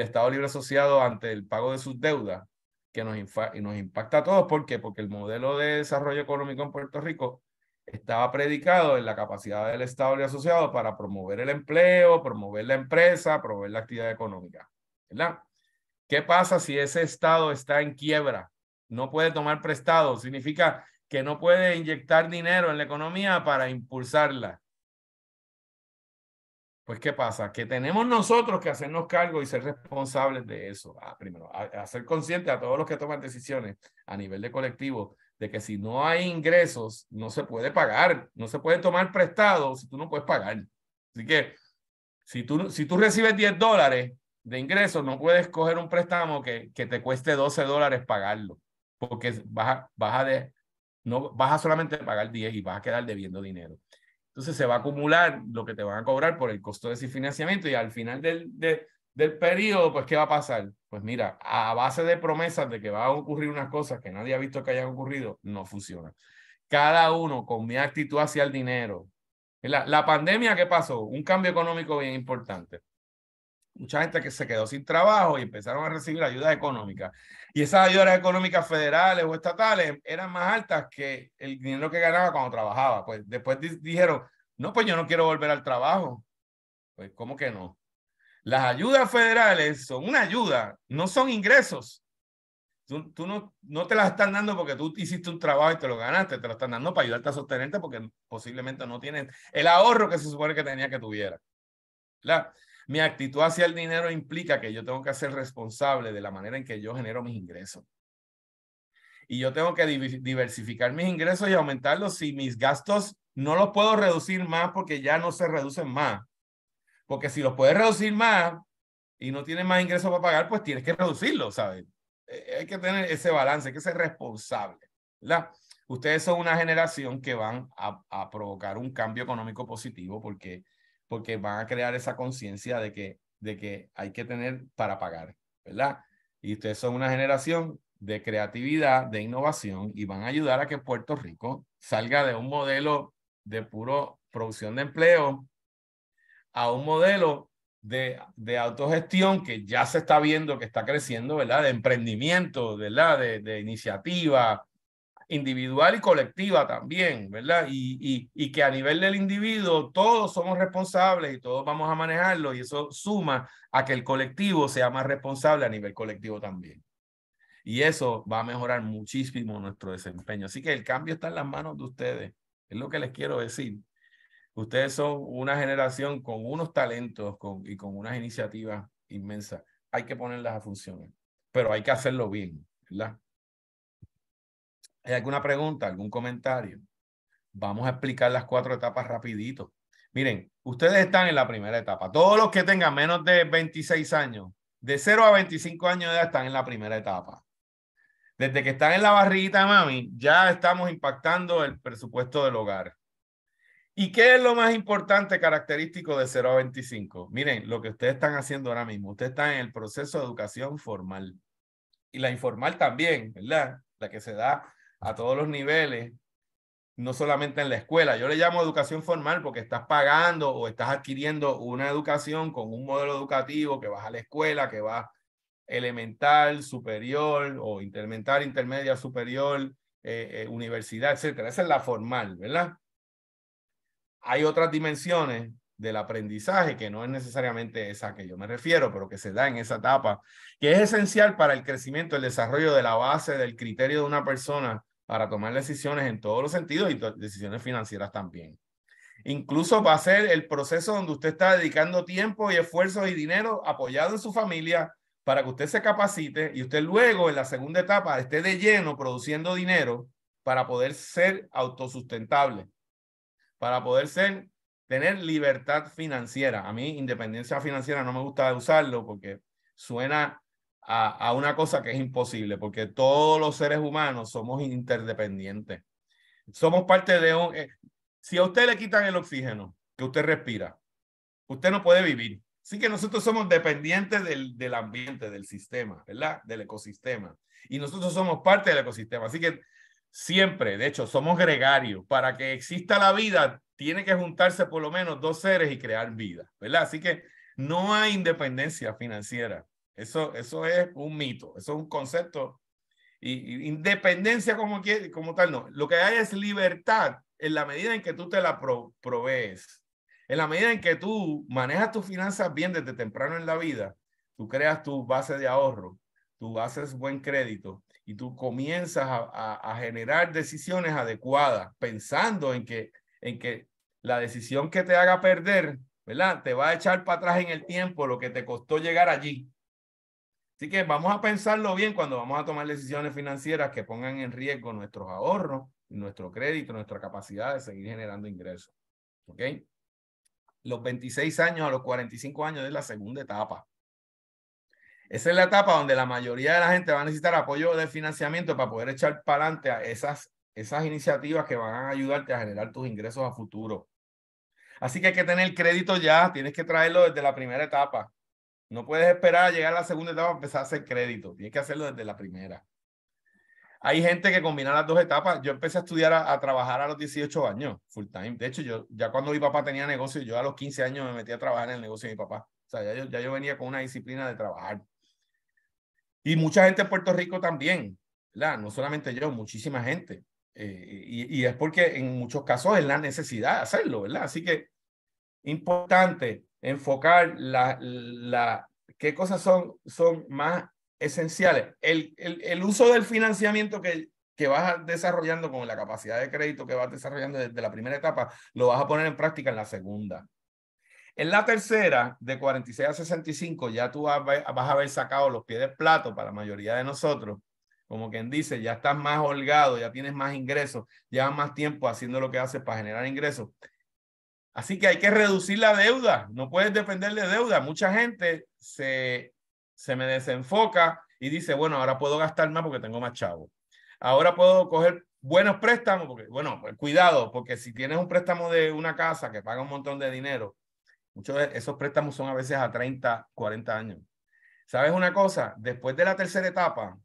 Speaker 2: Estado Libre Asociado ante el pago de sus deudas, que nos, nos impacta a todos. ¿Por qué? Porque el modelo de desarrollo económico en Puerto Rico estaba predicado en la capacidad del Estado Libre Asociado para promover el empleo, promover la empresa, promover la actividad económica. ¿verdad? ¿Qué pasa si ese Estado está en quiebra? no puede tomar prestado, significa que no puede inyectar dinero en la economía para impulsarla. Pues, ¿qué pasa? Que tenemos nosotros que hacernos cargo y ser responsables de eso. Ah, primero, hacer conscientes a todos los que toman decisiones a nivel de colectivo de que si no hay ingresos, no se puede pagar, no se puede tomar prestado si tú no puedes pagar. Así que si tú, si tú recibes 10 dólares de ingresos, no puedes coger un préstamo que, que te cueste 12 dólares pagarlo porque vas a, de, no, vas a solamente pagar 10 y vas a quedar debiendo dinero. Entonces se va a acumular lo que te van a cobrar por el costo de ese financiamiento y al final del, periodo, pues, ¿qué va a pasar? Pues mira, a base de promesas de que va a ocurrir unas cosas que nadie ha visto que hayan ocurrido, no funciona. Cada uno con mi actitud hacia el dinero. La, la pandemia, ¿qué pasó? Un cambio económico bien importante mucha gente que se quedó sin trabajo y empezaron a recibir ayudas económicas. Y esas ayudas económicas federales o estatales eran más altas que el dinero que ganaba cuando trabajaba. Pues después dijeron, no, pues yo no quiero volver al trabajo. Pues, ¿cómo que no? Las ayudas federales son una ayuda, no son ingresos. Tú, no, no te las están dando porque tú hiciste un trabajo y te lo ganaste, te lo están dando para ayudarte a sostenerte porque posiblemente no tienes el ahorro que se supone que tenía que tuviera. ¿Verdad? Mi actitud hacia el dinero implica que yo tengo que ser responsable de la manera en que yo genero mis ingresos. Y yo tengo que diversificar mis ingresos y aumentarlos si mis gastos no los puedo reducir más porque ya no se reducen más. Porque si los puedes reducir más y no tienes más ingresos para pagar, pues tienes que reducirlos, ¿sabes? Eh, eh, hay que tener ese balance, hay que ser responsable, ¿verdad? Ustedes son una generación que van a provocar un cambio económico positivo porque porque van a crear esa conciencia de que, de que hay que tener para pagar, ¿verdad? Y ustedes son una generación de creatividad, de innovación y van a ayudar a que Puerto Rico salga de un modelo de puro producción de empleo a un modelo de, autogestión que ya se está viendo que está creciendo, ¿verdad? De emprendimiento, ¿verdad? De, de iniciativa, individual y colectiva también, ¿verdad? Y, y, que a nivel del individuo todos somos responsables y todos vamos a manejarlo y eso suma a que el colectivo sea más responsable a nivel colectivo también. Y eso va a mejorar muchísimo nuestro desempeño. Así que el cambio está en las manos de ustedes, es lo que les quiero decir. Ustedes son una generación con unos talentos con, y con unas iniciativas inmensas. Hay que ponerlas a funcionar, pero hay que hacerlo bien, ¿verdad? ¿Hay alguna pregunta, algún comentario? Vamos a explicar las cuatro etapas rapidito. Miren, ustedes están en la primera etapa. Todos los que tengan menos de 26 años, de 0 a 25 años de edad, están en la primera etapa. Desde que están en la barriguita, mami, ya estamos impactando el presupuesto del hogar. ¿Y qué es lo más importante característico de 0 a 25? Miren, lo que ustedes están haciendo ahora mismo, ustedes están en el proceso de educación formal y la informal también, ¿verdad? La que se da a todos los niveles, no solamente en la escuela. Yo le llamo educación formal porque estás pagando o estás adquiriendo una educación con un modelo educativo que vas a la escuela, que va elemental, superior o intermental, intermedia, superior, eh, eh, universidad, etc. Esa es la formal, ¿verdad? Hay otras dimensiones del aprendizaje que no es necesariamente esa a que yo me refiero, pero que se da en esa etapa, que es esencial para el crecimiento, el desarrollo de la base del criterio de una persona para tomar decisiones en todos los sentidos y decisiones financieras también. Incluso va a ser el proceso donde usted está dedicando tiempo y esfuerzo y dinero apoyado en su familia para que usted se capacite y usted luego en la segunda etapa esté de lleno produciendo dinero para poder ser autosustentable, para poder ser, tener libertad financiera. A mí independencia financiera no me gusta usarlo porque suena a, una cosa que es imposible, porque todos los seres humanos somos interdependientes. Somos parte de un... Eh, si a usted le quitan el oxígeno que usted respira, usted no puede vivir. Así que nosotros somos dependientes del, del, ambiente, del sistema, ¿verdad? Del ecosistema. Y nosotros somos parte del ecosistema. Así que siempre, de hecho, somos gregarios. Para que exista la vida, tiene que juntarse por lo menos dos seres y crear vida, ¿verdad? Así que no hay independencia financiera. Eso, es un mito, eso es un concepto. Y, independencia como, como tal, no. Lo que hay es libertad en la medida en que tú te la provees. En la medida en que tú manejas tus finanzas bien desde temprano en la vida, tú creas tu base de ahorro, tú haces buen crédito y tú comienzas a, generar decisiones adecuadas, pensando en que, en que la decisión que te haga perder, ¿verdad? Te va a echar para atrás en el tiempo lo que te costó llegar allí. Así que vamos a pensarlo bien cuando vamos a tomar decisiones financieras que pongan en riesgo nuestros ahorros, nuestro crédito, nuestra capacidad de seguir generando ingresos. Los 26 años a los 45 años es la segunda etapa. Esa es la etapa donde la mayoría de la gente va a necesitar apoyo de financiamiento para poder echar para adelante esas, esas iniciativas que van a ayudarte a generar tus ingresos a futuro. Así que hay que tener crédito ya, tienes que traerlo desde la primera etapa. No puedes esperar a llegar a la segunda etapa para empezar a hacer crédito. Tienes que hacerlo desde la primera. Hay gente que combina las dos etapas. Yo empecé a estudiar, a, trabajar a los 18 años, full time. De hecho, yo ya cuando mi papá tenía negocio, yo a los 15 años me metí a trabajar en el negocio de mi papá. O sea, ya yo, venía con una disciplina de trabajar. Y mucha gente en Puerto Rico también, ¿verdad? No solamente yo, muchísima gente. Eh, y, y, es porque en muchos casos es la necesidad de hacerlo, ¿verdad? Así que importante enfocar la, la, qué cosas son, son más esenciales. El, el, uso del financiamiento que, que vas desarrollando con la capacidad de crédito que vas desarrollando desde la primera etapa, lo vas a poner en práctica en la segunda. En la tercera, de 46 a 65, ya tú vas a haber sacado los pies de plato para la mayoría de nosotros. Como quien dice, ya estás más holgado, ya tienes más ingresos, llevas más tiempo haciendo lo que haces para generar ingresos. Así que hay que reducir la deuda, no puedes depender de deuda. Mucha gente se, se me desenfoca y dice, bueno, ahora puedo gastar más porque tengo más chavo. Ahora puedo coger buenos préstamos, porque, bueno, pues, cuidado, porque si tienes un préstamo de una casa que paga un montón de dinero, muchos de esos préstamos son a veces a 30, 40 años. ¿Sabes una cosa? Después de la tercera etapa,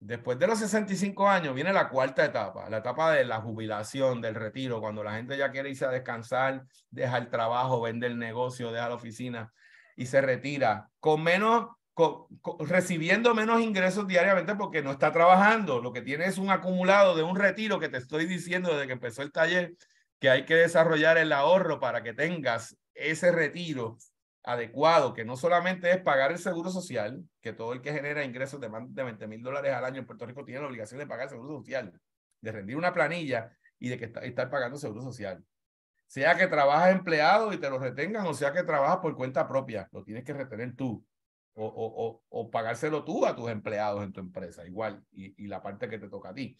Speaker 2: Después de los 65 años viene la cuarta etapa, la etapa de la jubilación, del retiro, cuando la gente ya quiere irse a descansar, deja el trabajo, vende el negocio, deja la oficina y se retira con menos, recibiendo menos ingresos diariamente porque no está trabajando. Lo que tiene es un acumulado de un retiro que te estoy diciendo desde que empezó el taller, que hay que desarrollar el ahorro para que tengas ese retiro adecuado, que no solamente es pagar el seguro social, que todo el que genera ingresos de más de 20 mil dólares al año en Puerto Rico tiene la obligación de pagar el seguro social, de rendir una planilla y de que estar pagando seguro social. Sea que trabajas empleado y te lo retengan, o sea que trabajas por cuenta propia, lo tienes que retener tú. O, pagárselo tú a tus empleados en tu empresa, igual, y la parte que te toca a ti.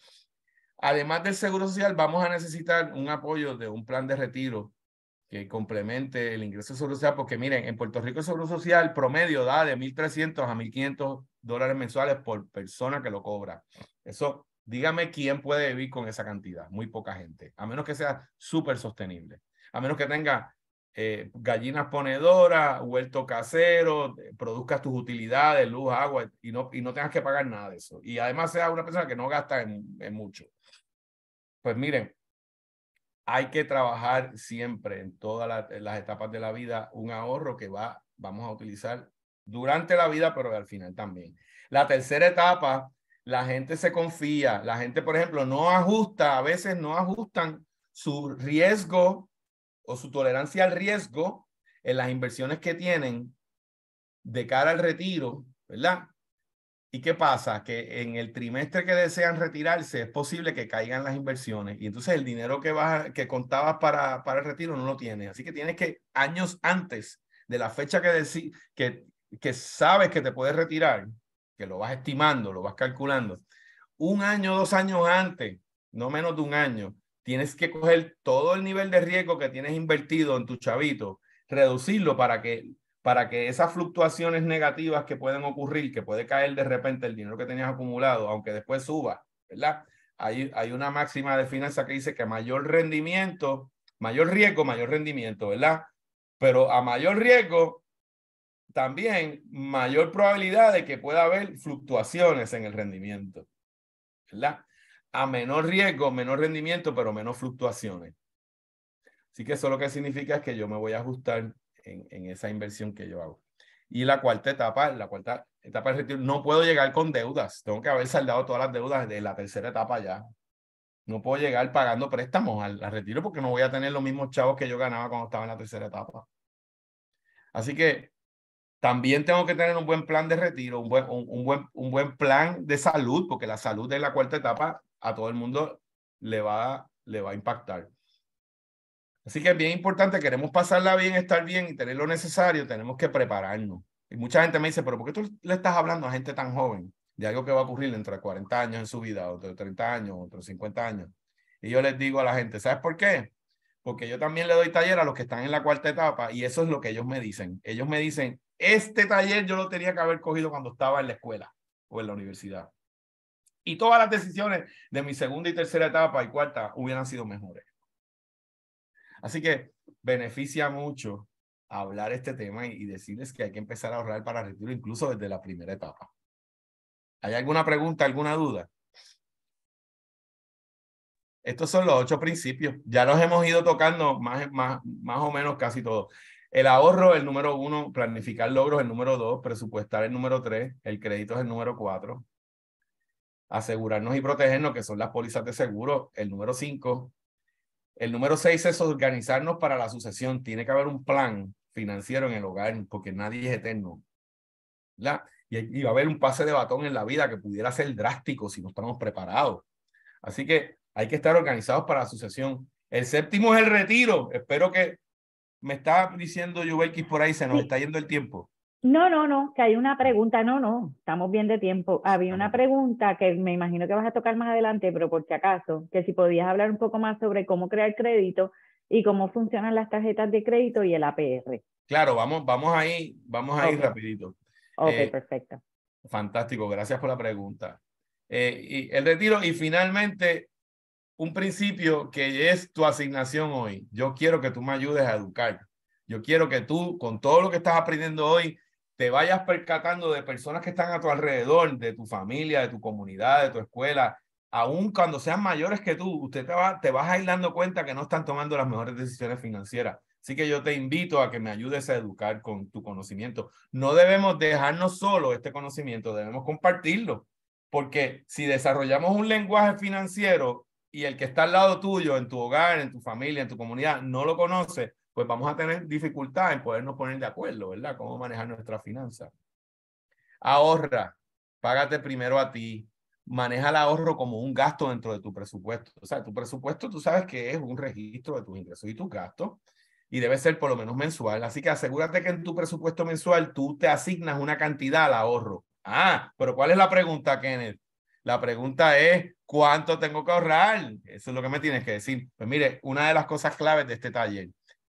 Speaker 2: Además del seguro social, vamos a necesitar un apoyo de un plan de retiro que complemente el ingreso sobre social, porque miren, en Puerto Rico el seguro social promedio da de 1.300 a 1.500 dólares mensuales por persona que lo cobra. Eso, dígame quién puede vivir con esa cantidad, muy poca gente, a menos que sea súper sostenible, a menos que tenga eh, gallinas ponedoras, huerto casero, eh, produzcas tus utilidades, luz, agua, y no, y no tengas que pagar nada de eso. Y además sea una persona que no gasta en mucho. Pues miren, hay que trabajar siempre en todas las etapas de la vida un ahorro que va, vamos a utilizar durante la vida, pero al final también. La tercera etapa, la gente se confía, la gente, por ejemplo, no ajusta, a veces no ajustan su riesgo o su tolerancia al riesgo en las inversiones que tienen de cara al retiro, ¿verdad? ¿Y qué pasa? Que en el trimestre que desean retirarse es posible que caigan las inversiones y entonces el dinero que, vas, que contabas para, para el retiro no lo tienes. Así que tienes que años antes de la fecha que, que, que sabes que te puedes retirar, que lo vas estimando, lo vas calculando, un año, dos años antes, no menos de un año, tienes que coger todo el nivel de riesgo que tienes invertido en tu chavito, reducirlo para que para que esas fluctuaciones negativas que pueden ocurrir, que puede caer de repente el dinero que tenías acumulado, aunque después suba, ¿verdad? Hay, hay una máxima de finanza que dice que mayor rendimiento, mayor riesgo, mayor rendimiento, ¿verdad? Pero a mayor riesgo, también mayor probabilidad de que pueda haber fluctuaciones en el rendimiento, ¿verdad? A menor riesgo, menor rendimiento, pero menos fluctuaciones. Así que eso lo que significa es que yo me voy a ajustar en, esa inversión que yo hago. Y la cuarta etapa, la cuarta etapa de retiro, no puedo llegar con deudas. Tengo que haber saldado todas las deudas de la tercera etapa ya. No puedo llegar pagando préstamos al, retiro porque no voy a tener los mismos chavos que yo ganaba cuando estaba en la tercera etapa. Así que también tengo que tener un buen plan de retiro, un buen, un buen, un buen plan de salud, porque la salud de la cuarta etapa a todo el mundo le va, le va a impactar. Así que es bien importante, queremos pasarla bien, estar bien y tener lo necesario, tenemos que prepararnos. Y mucha gente me dice, pero ¿por qué tú le estás hablando a gente tan joven de algo que va a ocurrir dentro 40 años en su vida, otro 30 años, o 50 años? Y yo les digo a la gente, ¿sabes por qué? Porque yo también le doy taller a los que están en la cuarta etapa y eso es lo que ellos me dicen. Ellos me dicen, este taller yo lo tenía que haber cogido cuando estaba en la escuela o en la universidad. Y todas las decisiones de mi segunda y tercera etapa y cuarta hubieran sido mejores. Así que beneficia mucho hablar este tema y, decirles que hay que empezar a ahorrar para retiro incluso desde la primera etapa. ¿Hay alguna pregunta, alguna duda? Estos son los ocho principios. Ya los hemos ido tocando más, más, más o menos casi todos. El ahorro, el número uno, planificar logros, el número dos, presupuestar, el número tres, el crédito es el número cuatro, asegurarnos y protegernos, que son las pólizas de seguro, el número cinco, el número seis es organizarnos para la sucesión. Tiene que haber un plan financiero en el hogar porque nadie es eterno. Y, va a haber un pase de batón en la vida que pudiera ser drástico si no estamos preparados. Así que hay que estar organizados para la sucesión. El séptimo es el retiro. Espero que me está diciendo x por ahí, se nos está yendo el tiempo.
Speaker 1: No, no, no, que hay una pregunta, no, no, estamos bien de tiempo. Había una pregunta que me imagino que vas a tocar más adelante, pero por si acaso, que si podías hablar un poco más sobre cómo crear crédito y cómo funcionan las tarjetas de crédito y el APR.
Speaker 2: Claro, vamos, vamos ahí, vamos ahí rapidito. Ok, eh, perfecto. Fantástico, gracias por la pregunta. Eh, y el retiro y finalmente un principio que es tu asignación hoy. Yo quiero que tú me ayudes a educar. Yo quiero que tú, con todo lo que estás aprendiendo hoy, te vayas percatando de personas que están a tu alrededor, de tu familia, de tu comunidad, de tu escuela, aún cuando sean mayores que tú, usted te, va, te vas a ir dando cuenta que no están tomando las mejores decisiones financieras. Así que yo te invito a que me ayudes a educar con tu conocimiento. No debemos dejarnos solo este conocimiento, debemos compartirlo, porque si desarrollamos un lenguaje financiero y el que está al lado tuyo, en tu hogar, en tu familia, en tu comunidad, no lo conoce, pues vamos a tener dificultad en podernos poner de acuerdo, ¿verdad? Cómo manejar nuestra finanza. Ahorra, págate primero a ti, maneja el ahorro como un gasto dentro de tu presupuesto. O sea, tu presupuesto tú sabes que es un registro de tus ingresos y tus gastos y debe ser por lo menos mensual. Así que asegúrate que en tu presupuesto mensual tú te asignas una cantidad al ahorro. Ah, pero ¿cuál es la pregunta, Kenneth? La pregunta es, ¿cuánto tengo que ahorrar? Eso es lo que me tienes que decir. Pues mire, una de las cosas claves de este taller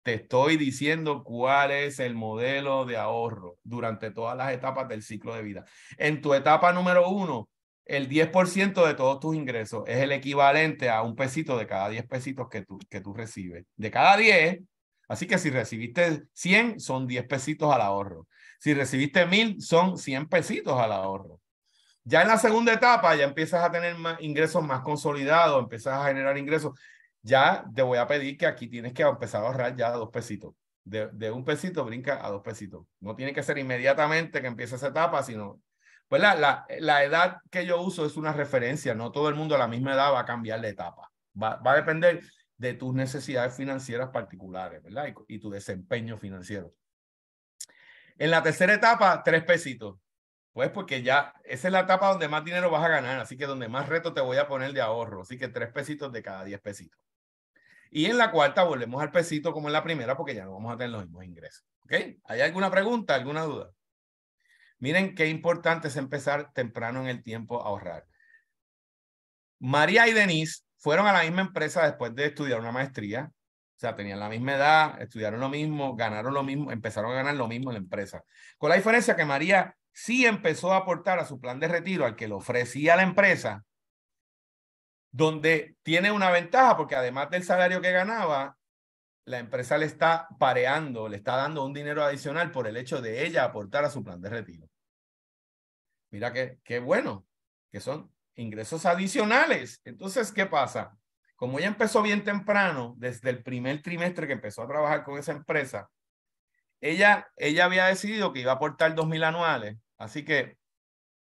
Speaker 2: te estoy diciendo cuál es el modelo de ahorro durante todas las etapas del ciclo de vida. En tu etapa número uno, el 10% de todos tus ingresos es el equivalente a un pesito de cada 10 pesitos que tú, que tú recibes. De cada 10, así que si recibiste 100, son 10 pesitos al ahorro. Si recibiste 1000, son 100 pesitos al ahorro. Ya en la segunda etapa, ya empiezas a tener más ingresos más consolidados, empiezas a generar ingresos ya te voy a pedir que aquí tienes que empezar a ahorrar ya dos pesitos. De, un pesito brinca a dos pesitos. No tiene que ser inmediatamente que empiece esa etapa, sino pues la, edad que yo uso es una referencia, no todo el mundo a la misma edad va a cambiar de etapa. Va, a depender de tus necesidades financieras particulares, ¿verdad? Y, y, tu desempeño financiero. En la tercera etapa, tres pesitos. Pues porque ya esa es la etapa donde más dinero vas a ganar, así que donde más reto te voy a poner de ahorro, así que tres pesitos de cada diez pesitos. Y en la cuarta volvemos al pesito como en la primera porque ya no vamos a tener los mismos ingresos. ¿Ok? ¿Hay alguna pregunta, alguna duda? Miren qué importante es empezar temprano en el tiempo a ahorrar. María y Denise fueron a la misma empresa después de estudiar una maestría. O sea, tenían la misma edad, estudiaron lo mismo, ganaron lo mismo, empezaron a ganar lo mismo en la empresa. Con la diferencia que María sí empezó a aportar a su plan de retiro al que le ofrecía la empresa donde tiene una ventaja porque además del salario que ganaba, la empresa le está pareando, le está dando un dinero adicional por el hecho de ella aportar a su plan de retiro. Mira qué bueno, que son ingresos adicionales. Entonces, ¿qué pasa? Como ella empezó bien temprano, desde el primer trimestre que empezó a trabajar con esa empresa, ella, ella había decidido que iba a aportar 2.000 anuales. Así que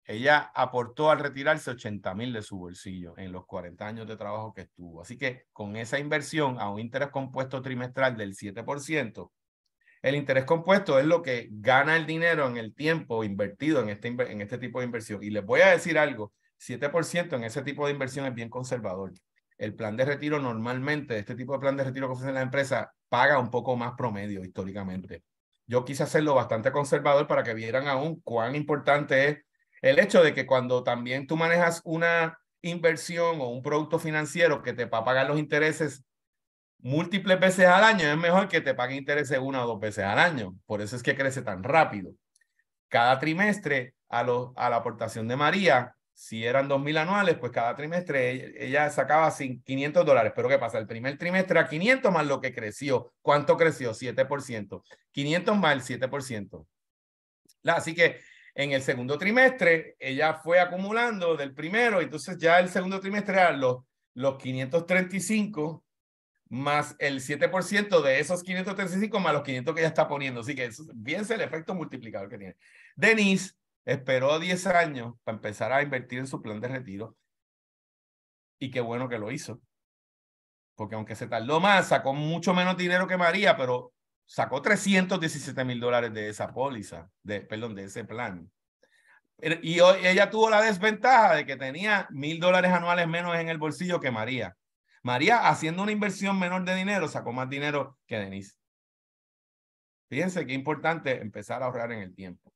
Speaker 2: ella aportó al retirarse 80 mil de su bolsillo en los 40 años de trabajo que estuvo. Así que con esa inversión a un interés compuesto trimestral del 7%, el interés compuesto es lo que gana el dinero en el tiempo invertido en este, en este tipo de inversión. Y les voy a decir algo, 7% en ese tipo de inversión es bien conservador. El plan de retiro normalmente, este tipo de plan de retiro que en la empresa, paga un poco más promedio históricamente. Yo quise hacerlo bastante conservador para que vieran aún cuán importante es el hecho de que cuando también tú manejas una inversión o un producto financiero que te va a pagar los intereses múltiples veces al año, es mejor que te pague intereses una o dos veces al año. Por eso es que crece tan rápido. Cada trimestre a, a la aportación de María, si eran 2.000 anuales, pues cada trimestre e, ella, sacaba 500 dólares. Pero ¿qué pasa? El primer trimestre a 500 más lo que creció. ¿Cuánto creció? 7%. 500 más el 7%. La, así que en el segundo trimestre ella fue acumulando del primero, entonces ya el segundo trimestre eran los, los 535 más el 7% de esos 535 más los 500 que ella está poniendo. Así que bien es el efecto multiplicador que tiene. Denise esperó 10 años para empezar a invertir en su plan de retiro y qué bueno que lo hizo. Porque aunque se tardó más, sacó mucho menos dinero que María, pero sacó 317 mil dólares de esa póliza, de, perdón, de ese plan. Y ella tuvo la desventaja de que tenía mil dólares anuales menos en el bolsillo que María. María, haciendo una inversión menor de dinero, sacó más dinero que Denise. Fíjense qué importante empezar a ahorrar en el tiempo.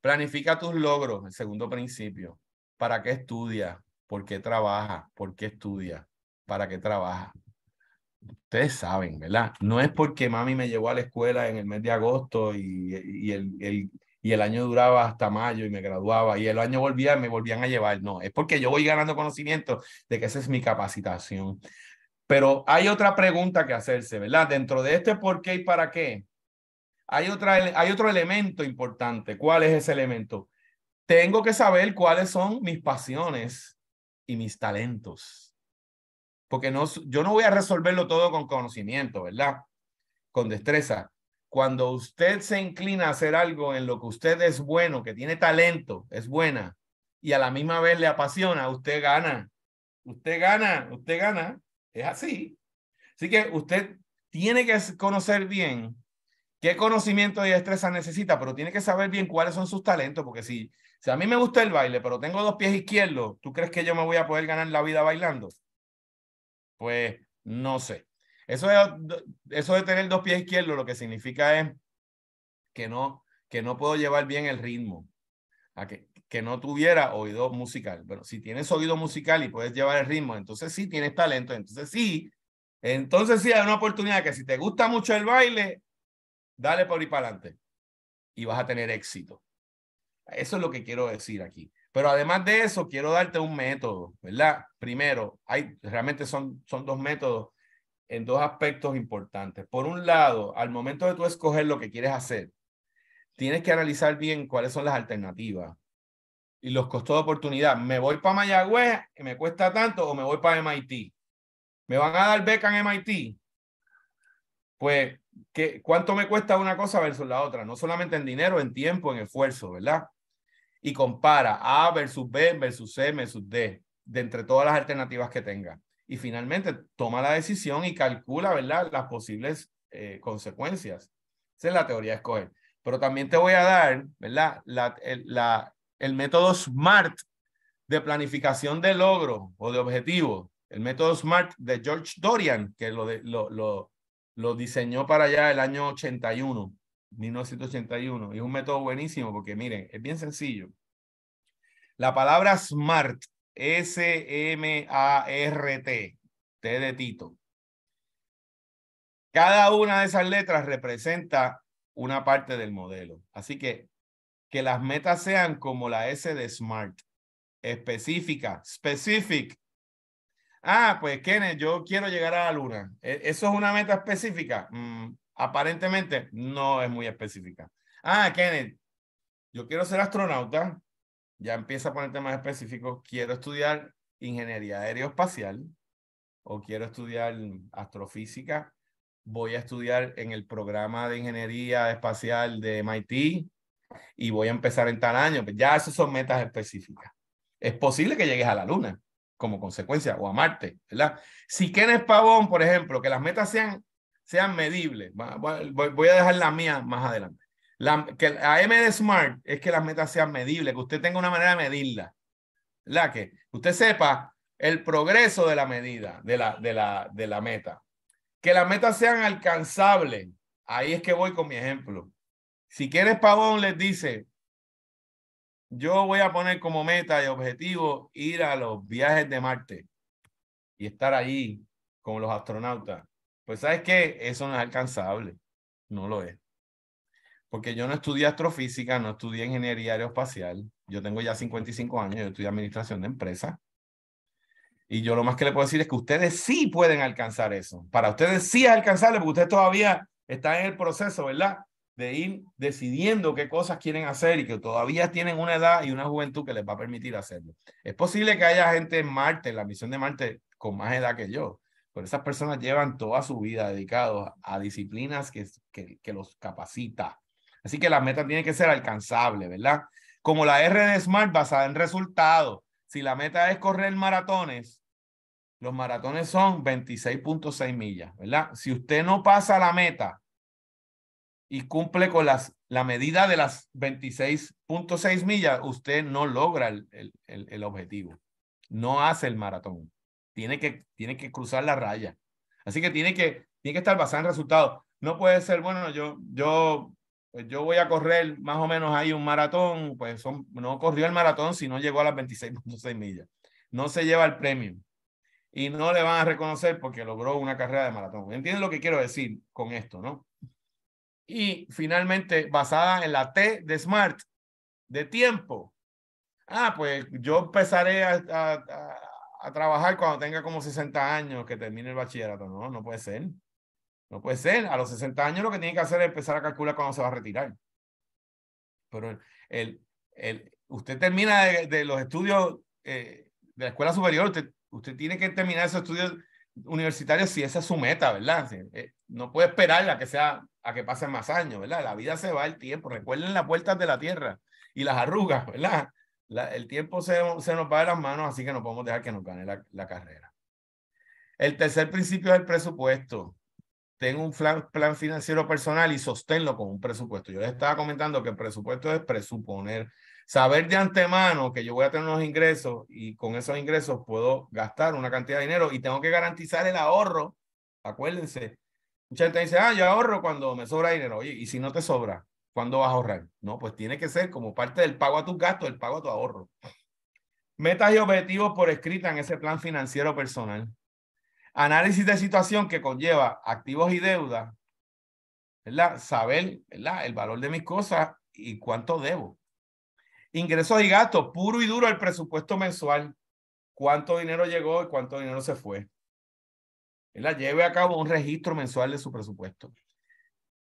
Speaker 2: Planifica tus logros, el segundo principio. ¿Para qué estudia? ¿Por qué trabaja? ¿Por qué estudia? ¿Para qué trabaja? ustedes saben, ¿verdad? No es porque mami me llevó a la escuela en el mes de agosto y, el, y el año duraba hasta mayo y me graduaba y el año volvía, me volvían a llevar. No, es porque yo voy ganando conocimiento de que esa es mi capacitación. Pero hay otra pregunta que hacerse, ¿verdad? Dentro de este por qué y para qué, hay, otra, hay otro elemento importante. ¿Cuál es ese elemento? Tengo que saber cuáles son mis pasiones y mis talentos porque no, yo no voy a resolverlo todo con conocimiento, ¿verdad? Con destreza. Cuando usted se inclina a hacer algo en lo que usted es bueno, que tiene talento, es buena, y a la misma vez le apasiona, usted gana. Usted gana, usted gana. Es así. Así que usted tiene que conocer bien qué conocimiento y destreza necesita, pero tiene que saber bien cuáles son sus talentos, porque si, si a mí me gusta el baile, pero tengo dos pies izquierdos, ¿tú crees que yo me voy a poder ganar la vida bailando? pues no sé. Eso de, eso de tener dos pies izquierdos lo que significa es que no, que no puedo llevar bien el ritmo, a que, que no tuviera oído musical. Pero si tienes oído musical y puedes llevar el ritmo, entonces sí tienes talento, entonces sí, entonces sí hay una oportunidad que si te gusta mucho el baile, dale por ahí para adelante y vas a tener éxito. Eso es lo que quiero decir aquí. Pero además de eso, quiero darte un método, ¿verdad? Primero, hay, realmente son, son dos métodos en dos aspectos importantes. Por un lado, al momento de tú escoger lo que quieres hacer, tienes que analizar bien cuáles son las alternativas y los costos de oportunidad. Me voy para Mayagüez, que me cuesta tanto, o me voy para MIT. ¿Me van a dar beca en MIT? Pues, ¿qué, ¿cuánto me cuesta una cosa versus la otra? No solamente en dinero, en tiempo, en esfuerzo, ¿verdad? y compara A versus B versus C versus D, de entre todas las alternativas que tenga. Y finalmente toma la decisión y calcula, ¿verdad?, las posibles eh, consecuencias. Esa es la teoría de escoger. Pero también te voy a dar, ¿verdad?, la, el, la, el método SMART de planificación de logro o de objetivo. El método SMART de George Dorian, que lo, lo, lo, lo diseñó para allá el año 81 1981. Y es un método buenísimo porque miren, es bien sencillo. La palabra SMART, S-M-A-R-T, T de Tito. Cada una de esas letras representa una parte del modelo. Así que que las metas sean como la S de SMART, específica, specific. Ah, pues Kenneth, yo quiero llegar a la luna. E, ¿Eso es una meta específica? Mm, Aparentemente no es muy específica. Ah, Kenneth, yo quiero ser astronauta. Ya empieza a poner temas específicos Quiero estudiar ingeniería aeroespacial o quiero estudiar astrofísica. Voy a estudiar en el programa de ingeniería espacial de MIT y voy a empezar en tal año. Ya esas son metas específicas. Es posible que llegues a la luna como consecuencia o a Marte, ¿verdad? Si Kenneth Pavón, por ejemplo, que las metas sean sean medibles. Voy a dejar la mía más adelante. La, que la M de Smart es que las metas sean medibles, que usted tenga una manera de medirla. La que usted sepa el progreso de la medida, de la, de la, de la meta. Que las metas sean alcanzables. Ahí es que voy con mi ejemplo. Si quieres, Pavón les dice, yo voy a poner como meta y objetivo ir a los viajes de Marte y estar allí con los astronautas pues sabes que eso no es alcanzable, no lo es. Porque yo no estudié astrofísica, no estudié ingeniería aeroespacial, yo tengo ya 55 años, yo estudié administración de empresas. Y yo lo más que le puedo decir es que ustedes sí pueden alcanzar eso. Para ustedes sí es alcanzable, porque ustedes todavía están en el proceso, ¿verdad? De ir decidiendo qué cosas quieren hacer y que todavía tienen una edad y una juventud que les va a permitir hacerlo. Es posible que haya gente en Marte, en la misión de Marte, con más edad que yo. Pero esas personas llevan toda su vida dedicados a disciplinas que, que, los capacita. Así que la meta tiene que ser alcanzable, ¿verdad? Como la R de Smart basada en resultados. Si la meta es correr maratones, los maratones son 26.6 millas, ¿verdad? Si usted no pasa la meta y cumple con las, la medida de las 26.6 millas, usted no logra el objetivo. No hace el maratón tiene que, tiene que cruzar la raya. Así que tiene que, tiene que estar basado en resultados. No puede ser, bueno, yo, yo, pues, yo voy a correr más o menos ahí un maratón, pues son, no corrió el maratón si no llegó a las 26.6 millas. No se lleva el premio y no le van a reconocer porque logró una carrera de maratón. ¿Entienden lo que quiero decir con esto, no? Y finalmente, basada en la T de Smart, de tiempo. Ah, pues yo empezaré a, a trabajar cuando tenga como 60 años que termine el bachillerato. No, no puede ser. No puede ser. A los 60 años lo que tiene que hacer es empezar a calcular cuando se va a retirar. Pero el, el, usted termina de, los estudios eh, de la escuela superior, usted, tiene que terminar esos estudios universitarios si esa es su meta, ¿verdad? Eh, no puede esperar a que, sea, a que pasen más años, ¿verdad? La vida se va el tiempo. Recuerden las puertas de la tierra y las arrugas, ¿verdad? el tiempo se, nos va de las manos, así que no podemos dejar que nos gane la, carrera. El tercer principio es el presupuesto. Tengo un plan, plan, financiero personal y sosténlo con un presupuesto. Yo les estaba comentando que el presupuesto es presuponer, saber de antemano que yo voy a tener unos ingresos y con esos ingresos puedo gastar una cantidad de dinero y tengo que garantizar el ahorro. Acuérdense, mucha gente dice, ah, yo ahorro cuando me sobra dinero. Oye, ¿y si no te sobra? ¿Cuándo vas a ahorrar? No, pues tiene que ser como parte del pago a tus gastos, el pago a tu ahorro. Metas y objetivos por escrita en ese plan financiero personal. Análisis de situación que conlleva activos y deudas. ¿verdad? Saber ¿verdad? el valor de mis cosas y cuánto debo. Ingresos y gastos, puro y duro el presupuesto mensual. Cuánto dinero llegó y cuánto dinero se fue. ¿verdad? Lleve a cabo un registro mensual de su presupuesto.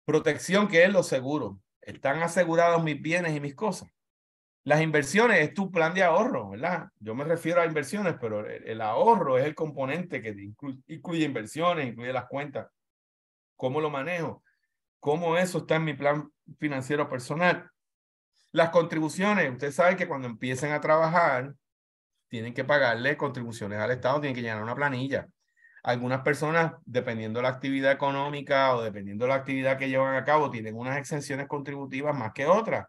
Speaker 2: Protección, que es lo seguro. Están asegurados mis bienes y mis cosas. Las inversiones es tu plan de ahorro, ¿verdad? Yo me refiero a inversiones, pero el, ahorro es el componente que incluye, inversiones, incluye las cuentas. ¿Cómo lo manejo? ¿Cómo eso está en mi plan financiero personal? Las contribuciones, usted sabe que cuando empiecen a trabajar, tienen que pagarle contribuciones al Estado, tienen que llenar una planilla algunas personas, dependiendo de la actividad económica o dependiendo de la actividad que llevan a cabo, tienen unas exenciones contributivas más que otras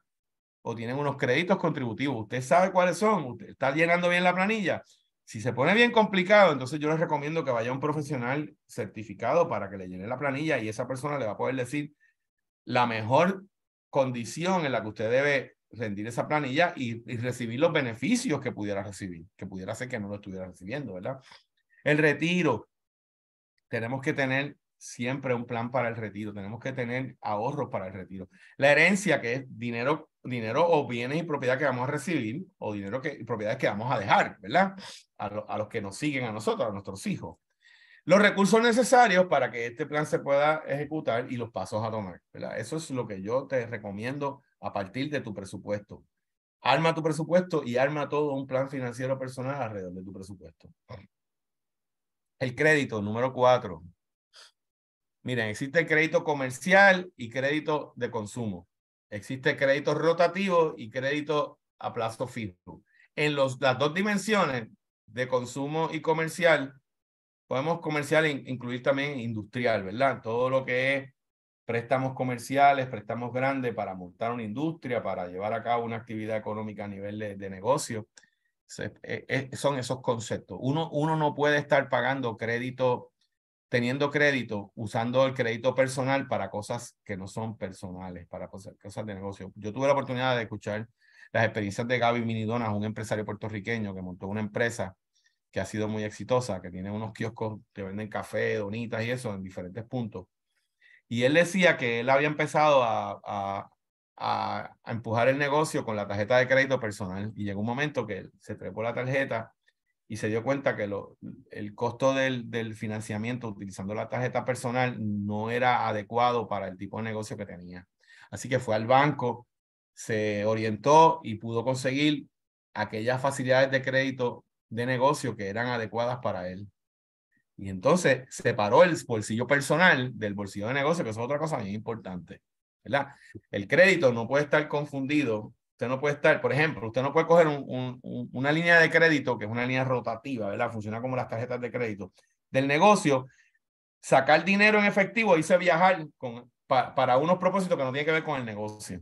Speaker 2: o tienen unos créditos contributivos. Usted sabe cuáles son, usted está llenando bien la planilla. Si se pone bien complicado, entonces yo les recomiendo que vaya a un profesional certificado para que le llene la planilla y esa persona le va a poder decir la mejor condición en la que usted debe rendir esa planilla y, recibir los beneficios que pudiera recibir, que pudiera ser que no lo estuviera recibiendo, ¿verdad? El retiro tenemos que tener siempre un plan para el retiro, tenemos que tener ahorros para el retiro. La herencia, que es dinero, dinero o bienes y propiedades que vamos a recibir, o dinero que, propiedades que vamos a dejar, ¿verdad? A, a los que nos siguen a nosotros, a nuestros hijos. Los recursos necesarios para que este plan se pueda ejecutar y los pasos a tomar, ¿verdad? Eso es lo que yo te recomiendo a partir de tu presupuesto. Arma tu presupuesto y arma todo un plan financiero personal alrededor de tu presupuesto. El crédito, número cuatro. Miren, existe crédito comercial y crédito de consumo. Existe crédito rotativo y crédito a plazo fijo. En los, las dos dimensiones de consumo y comercial, podemos comercial incluir también industrial, ¿verdad? Todo lo que es préstamos comerciales, préstamos grandes para montar una industria, para llevar a cabo una actividad económica a nivel de negocio. Eh, eh, son esos conceptos. Uno, uno no puede estar pagando crédito, teniendo crédito, usando el crédito personal para cosas que no son personales, para cosas, de negocio. Yo tuve la oportunidad de escuchar las experiencias de Gaby Minidonas, un empresario puertorriqueño que montó una empresa que ha sido muy exitosa, que tiene unos kioscos que venden café, donitas y eso en diferentes puntos. Y él decía que él había empezado a a, empujar el negocio con la tarjeta de crédito personal. Y llegó un momento que se trepó la tarjeta y se dio cuenta que lo, el costo del, del financiamiento utilizando la tarjeta personal no era adecuado para el tipo de negocio que tenía. Así que fue al banco, se orientó y pudo conseguir aquellas facilidades de crédito de negocio que eran adecuadas para él. Y entonces separó el bolsillo personal del bolsillo de negocio, que es otra cosa muy importante. El crédito no puede estar confundido. Usted no puede estar, por ejemplo, usted no puede coger una línea de crédito, que es una línea rotativa, ¿verdad? Funciona como las tarjetas de crédito del negocio, sacar dinero en efectivo y irse viajar con, para unos propósitos que no tienen que ver con el negocio.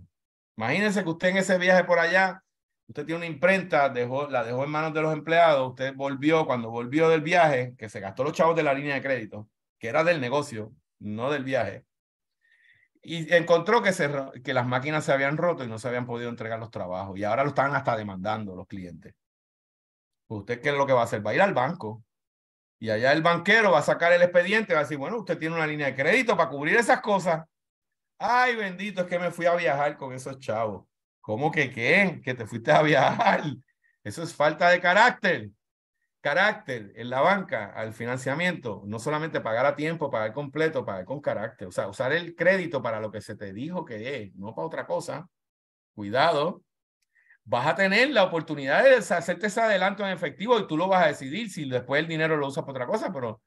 Speaker 2: Imagínense que usted en ese viaje por allá, usted tiene una imprenta, la dejó en manos de los empleados, usted volvió, cuando volvió del viaje, que se gastó los chavos de la línea de crédito, que era del negocio, no del viaje, y encontró que, se, que las máquinas se habían roto y no se habían podido entregar los trabajos. Y ahora lo están hasta demandando los clientes. Pues, ¿Usted qué es lo que va a hacer? Va a ir al banco. Y allá el banquero va a sacar el expediente, va a decir, bueno, usted tiene una línea de crédito para cubrir esas cosas. Ay, bendito, es que me fui a viajar con esos chavos. ¿Cómo que qué? Que te fuiste a viajar. Eso es falta de carácter carácter en la banca al financiamiento, no solamente pagar a tiempo, pagar completo, pagar con carácter, o sea, usar el crédito para lo que se te dijo que es, no para otra cosa. Cuidado, vas a tener la oportunidad de hacerte ese adelanto en efectivo y tú lo vas a decidir si después el dinero lo usas para otra cosa, pero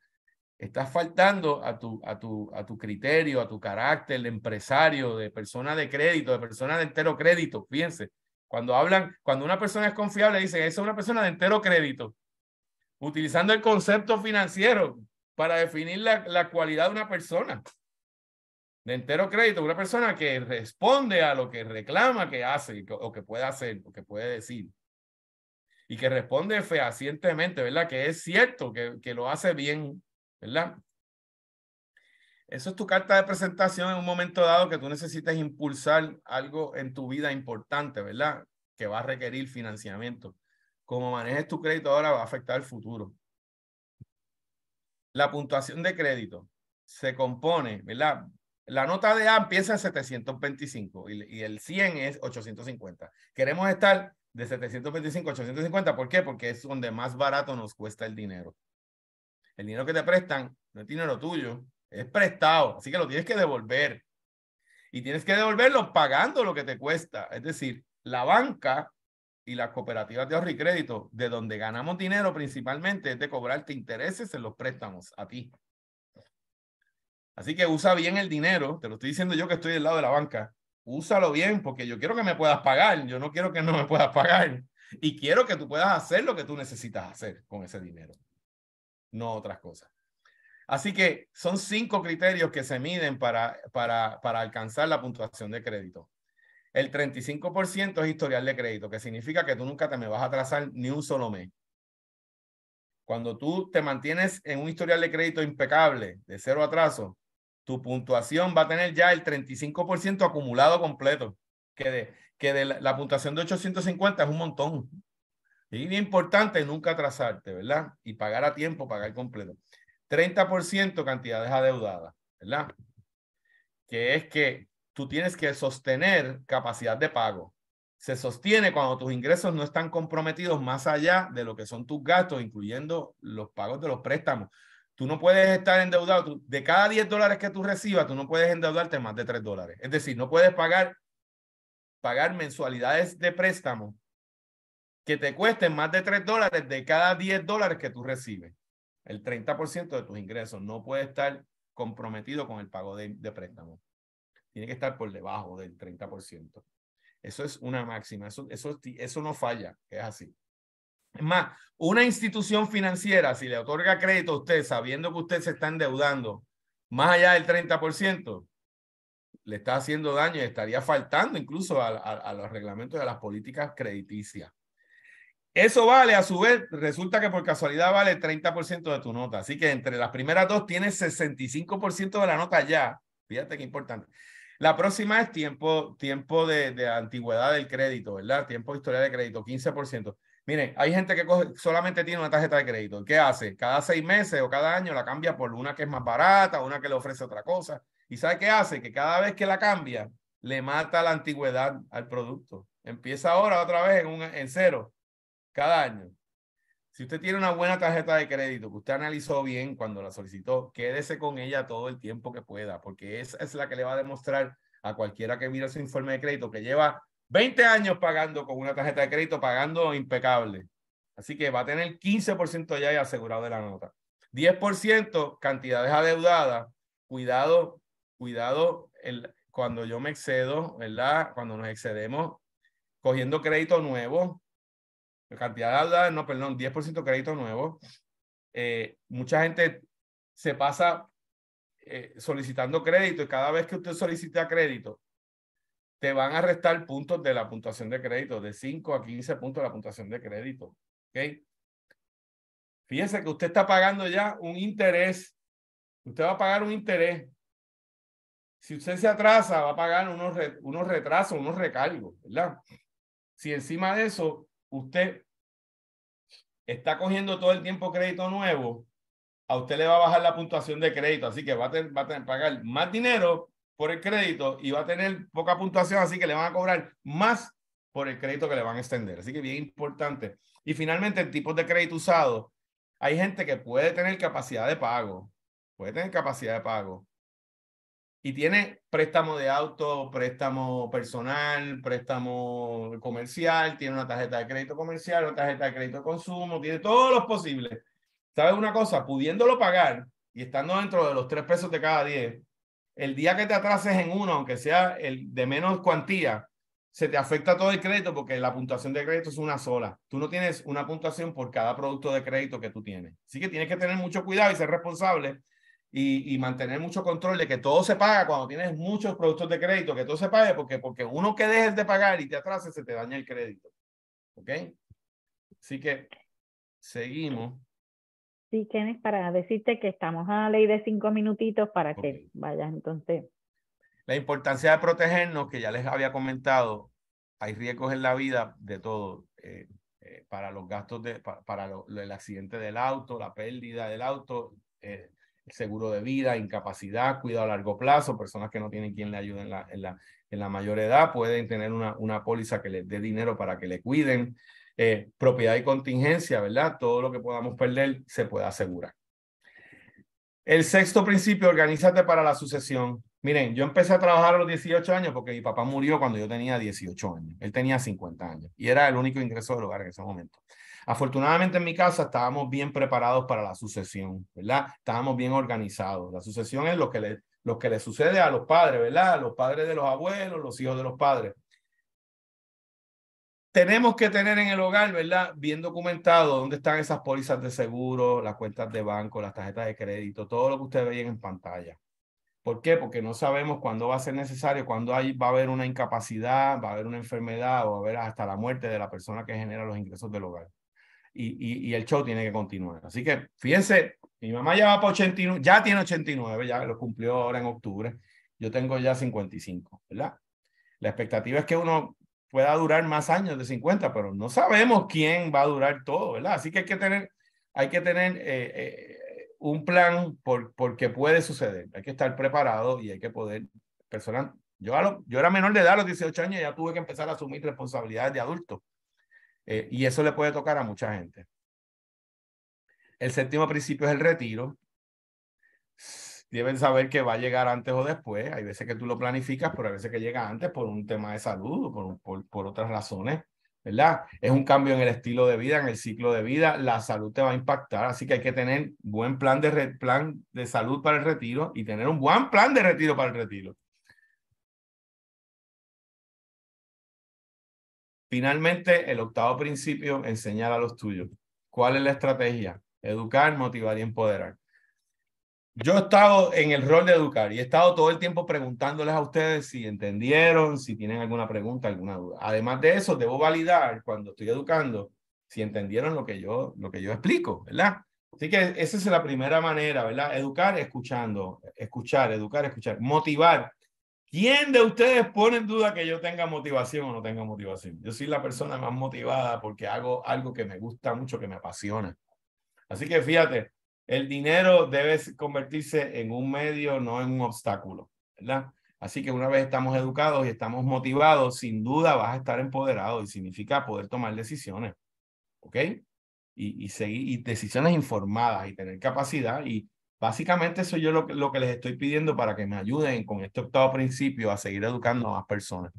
Speaker 2: estás faltando a tu, a tu, a tu criterio, a tu carácter de empresario, de persona de crédito, de persona de entero crédito, fíjense. Cuando hablan, cuando una persona es confiable, dice esa es una persona de entero crédito utilizando el concepto financiero para definir la, cualidad de una persona. De entero crédito, una persona que responde a lo que reclama que hace o que puede hacer o que puede decir. Y que responde fehacientemente, ¿verdad? Que es cierto, que, que lo hace bien, ¿verdad? Eso es tu carta de presentación en un momento dado que tú necesitas impulsar algo en tu vida importante, ¿verdad? Que va a requerir financiamiento. Como manejes tu crédito ahora va a afectar el futuro. La puntuación de crédito se compone, ¿verdad? La nota de A empieza en 725 y, y el 100 es 850. Queremos estar de 725 a 850. ¿Por qué? Porque es donde más barato nos cuesta el dinero. El dinero que te prestan no es dinero tuyo, es prestado, así que lo tienes que devolver. Y tienes que devolverlo pagando lo que te cuesta. Es decir, la banca y las cooperativas de ahorro y crédito, de donde ganamos dinero principalmente es de cobrarte intereses en los préstamos a ti. Así que usa bien el dinero, te lo estoy diciendo yo que estoy del lado de la banca, úsalo bien porque yo quiero que me puedas pagar, yo no quiero que no me puedas pagar y quiero que tú puedas hacer lo que tú necesitas hacer con ese dinero, no otras cosas. Así que son cinco criterios que se miden para, para, para alcanzar la puntuación de crédito. El 35% es historial de crédito, que significa que tú nunca te me vas a atrasar ni un solo mes. Cuando tú te mantienes en un historial de crédito impecable, de cero atraso, tu puntuación va a tener ya el 35% acumulado completo, que de, que de la, puntuación de 850 es un montón. Y es importante nunca atrasarte, ¿verdad? Y pagar a tiempo, pagar completo. 30% cantidades adeudadas, ¿verdad? Que es que tú tienes que sostener capacidad de pago. Se sostiene cuando tus ingresos no están comprometidos más allá de lo que son tus gastos, incluyendo los pagos de los préstamos. Tú no puedes estar endeudado. de cada 10 dólares que tú recibas, tú no puedes endeudarte más de 3 dólares. Es decir, no puedes pagar, pagar mensualidades de préstamo que te cuesten más de 3 dólares de cada 10 dólares que tú recibes. El 30% de tus ingresos no puede estar comprometido con el pago de, de préstamo tiene que estar por debajo del 30%. Eso es una máxima, eso, eso, eso no falla, es así. Es más, una institución financiera, si le otorga crédito a usted sabiendo que usted se está endeudando más allá del 30%, le está haciendo daño y estaría faltando incluso a, los reglamentos de las políticas crediticias. Eso vale, a su vez, resulta que por casualidad vale 30% de tu nota. Así que entre las primeras dos tienes 65% de la nota ya. Fíjate qué importante. La próxima es tiempo, tiempo de, antigüedad del crédito, ¿verdad? Tiempo de historia de crédito, 15%. Miren, hay gente que solamente tiene una tarjeta de crédito. ¿Qué hace? Cada seis meses o cada año la cambia por una que es más barata, una que le ofrece otra cosa. ¿Y sabe qué hace? Que cada vez que la cambia, le mata la antigüedad al producto. Empieza ahora otra vez en, en cero, cada año. Si usted tiene una buena tarjeta de crédito que usted analizó bien cuando la solicitó, quédese con ella todo el tiempo que pueda, porque esa es la que le va a demostrar a cualquiera que mira su informe de crédito que lleva 20 años pagando con una tarjeta de crédito, pagando impecable. Así que va a tener 15% ya asegurado de la nota. 10% cantidades adeudadas. Cuidado, cuidado cuando yo me excedo, ¿verdad? Cuando nos excedemos cogiendo crédito nuevo, cantidad de deuda, no, perdón, 10% crédito nuevo. Eh, mucha gente se pasa eh, solicitando crédito y cada vez que usted solicita crédito, te van a restar puntos de la puntuación de crédito, de 5 a 15 puntos de la puntuación de crédito. okay que usted está pagando ya un interés. Usted va a pagar un interés. Si usted se atrasa, va a pagar unos, unos retrasos, unos recargos, ¿verdad? Si encima de eso usted está cogiendo todo el tiempo crédito nuevo, a usted le va a bajar la puntuación de crédito, así que va a, tener, va pagar más dinero por el crédito y va a tener poca puntuación, así que le van a cobrar más por el crédito que le van a extender. Así que bien importante. Y finalmente, el tipo de crédito usado. Hay gente que puede tener capacidad de pago, puede tener capacidad de pago, y tiene préstamo de auto, préstamo personal, préstamo comercial, tiene una tarjeta de crédito comercial, una tarjeta de crédito de consumo, tiene todos los posibles. ¿Sabes una cosa? Pudiéndolo pagar y estando dentro de los tres pesos de cada diez, el día que te atrases en uno, aunque sea el de menos cuantía, se te afecta todo el crédito porque la puntuación de crédito es una sola. Tú no tienes una puntuación por cada producto de crédito que tú tienes. Así que tienes que tener mucho cuidado y ser responsable y, mantener mucho control de que todo se paga cuando tienes muchos productos de crédito, que todo se pague, porque, porque uno que dejes de pagar y te atrases, se te daña el crédito. ¿Ok? Así que seguimos.
Speaker 1: Sí, es para decirte que estamos a la ley de cinco minutitos para que vayas entonces.
Speaker 2: La importancia de protegernos, que ya les había comentado, hay riesgos en la vida de todo. Eh, eh, para los gastos de, para, el accidente del auto, la pérdida del auto, eh, seguro de vida, incapacidad, cuidado a largo plazo, personas que no tienen quien le ayude en la, en la, en la mayor edad, pueden tener una, una póliza que les dé dinero para que le cuiden. Eh, propiedad y contingencia, ¿verdad? Todo lo que podamos perder se puede asegurar. El sexto principio, organízate para la sucesión. Miren, yo empecé a trabajar a los 18 años porque mi papá murió cuando yo tenía 18 años. Él tenía 50 años y era el único ingreso del hogar en ese momento. Afortunadamente en mi casa estábamos bien preparados para la sucesión, ¿verdad? Estábamos bien organizados. La sucesión es lo que le, lo que le sucede a los padres, ¿verdad? Los padres de los abuelos, los hijos de los padres. Tenemos que tener en el hogar, ¿verdad? Bien documentado dónde están esas pólizas de seguro, las cuentas de banco, las tarjetas de crédito, todo lo que ustedes veían en pantalla. ¿Por qué? Porque no sabemos cuándo va a ser necesario, cuándo hay, va a haber una incapacidad, va a haber una enfermedad o va a haber hasta la muerte de la persona que genera los ingresos del hogar y, el show tiene que continuar. Así que fíjense, mi mamá ya va para 89, ya tiene 89, ya lo cumplió ahora en octubre. Yo tengo ya 55, ¿verdad? La expectativa es que uno pueda durar más años de 50, pero no sabemos quién va a durar todo, ¿verdad? Así que hay que tener, hay que tener eh, eh, un plan por, porque puede suceder. Hay que estar preparado y hay que poder, personal. Yo, yo era menor de edad a los 18 años y ya tuve que empezar a asumir responsabilidades de adulto. Eh, y eso le puede tocar a mucha gente. El séptimo principio es el retiro. Deben saber que va a llegar antes o después. Hay veces que tú lo planificas, pero hay veces que llega antes por un tema de salud o por, otras razones. ¿verdad? Es un cambio en el estilo de vida, en el ciclo de vida, la salud te va a impactar, así que hay que tener buen plan de, plan de salud para el retiro y tener un buen plan de retiro para el retiro. Finalmente, el octavo principio, enseñar a los tuyos. ¿Cuál es la estrategia? Educar, motivar y empoderar. Yo he estado en el rol de educar y he estado todo el tiempo preguntándoles a ustedes si entendieron, si tienen alguna pregunta, alguna duda. Además de eso, debo validar cuando estoy educando si entendieron lo que yo, lo que yo explico, ¿verdad? Así que esa es la primera manera, ¿verdad? Educar escuchando, escuchar, educar, escuchar, motivar ¿Quién de ustedes pone en duda que yo tenga motivación o no tenga motivación? Yo soy la persona más motivada porque hago algo que me gusta mucho, que me apasiona. Así que fíjate, el dinero debe convertirse en un medio, no en un obstáculo, ¿verdad? Así que una vez estamos educados y estamos motivados, sin duda vas a estar empoderado y significa poder tomar decisiones, ¿ok? Y, y seguir y decisiones informadas y tener capacidad y, Básicamente eso yo lo, que les estoy pidiendo para que me ayuden con este octavo principio a seguir educando a más personas.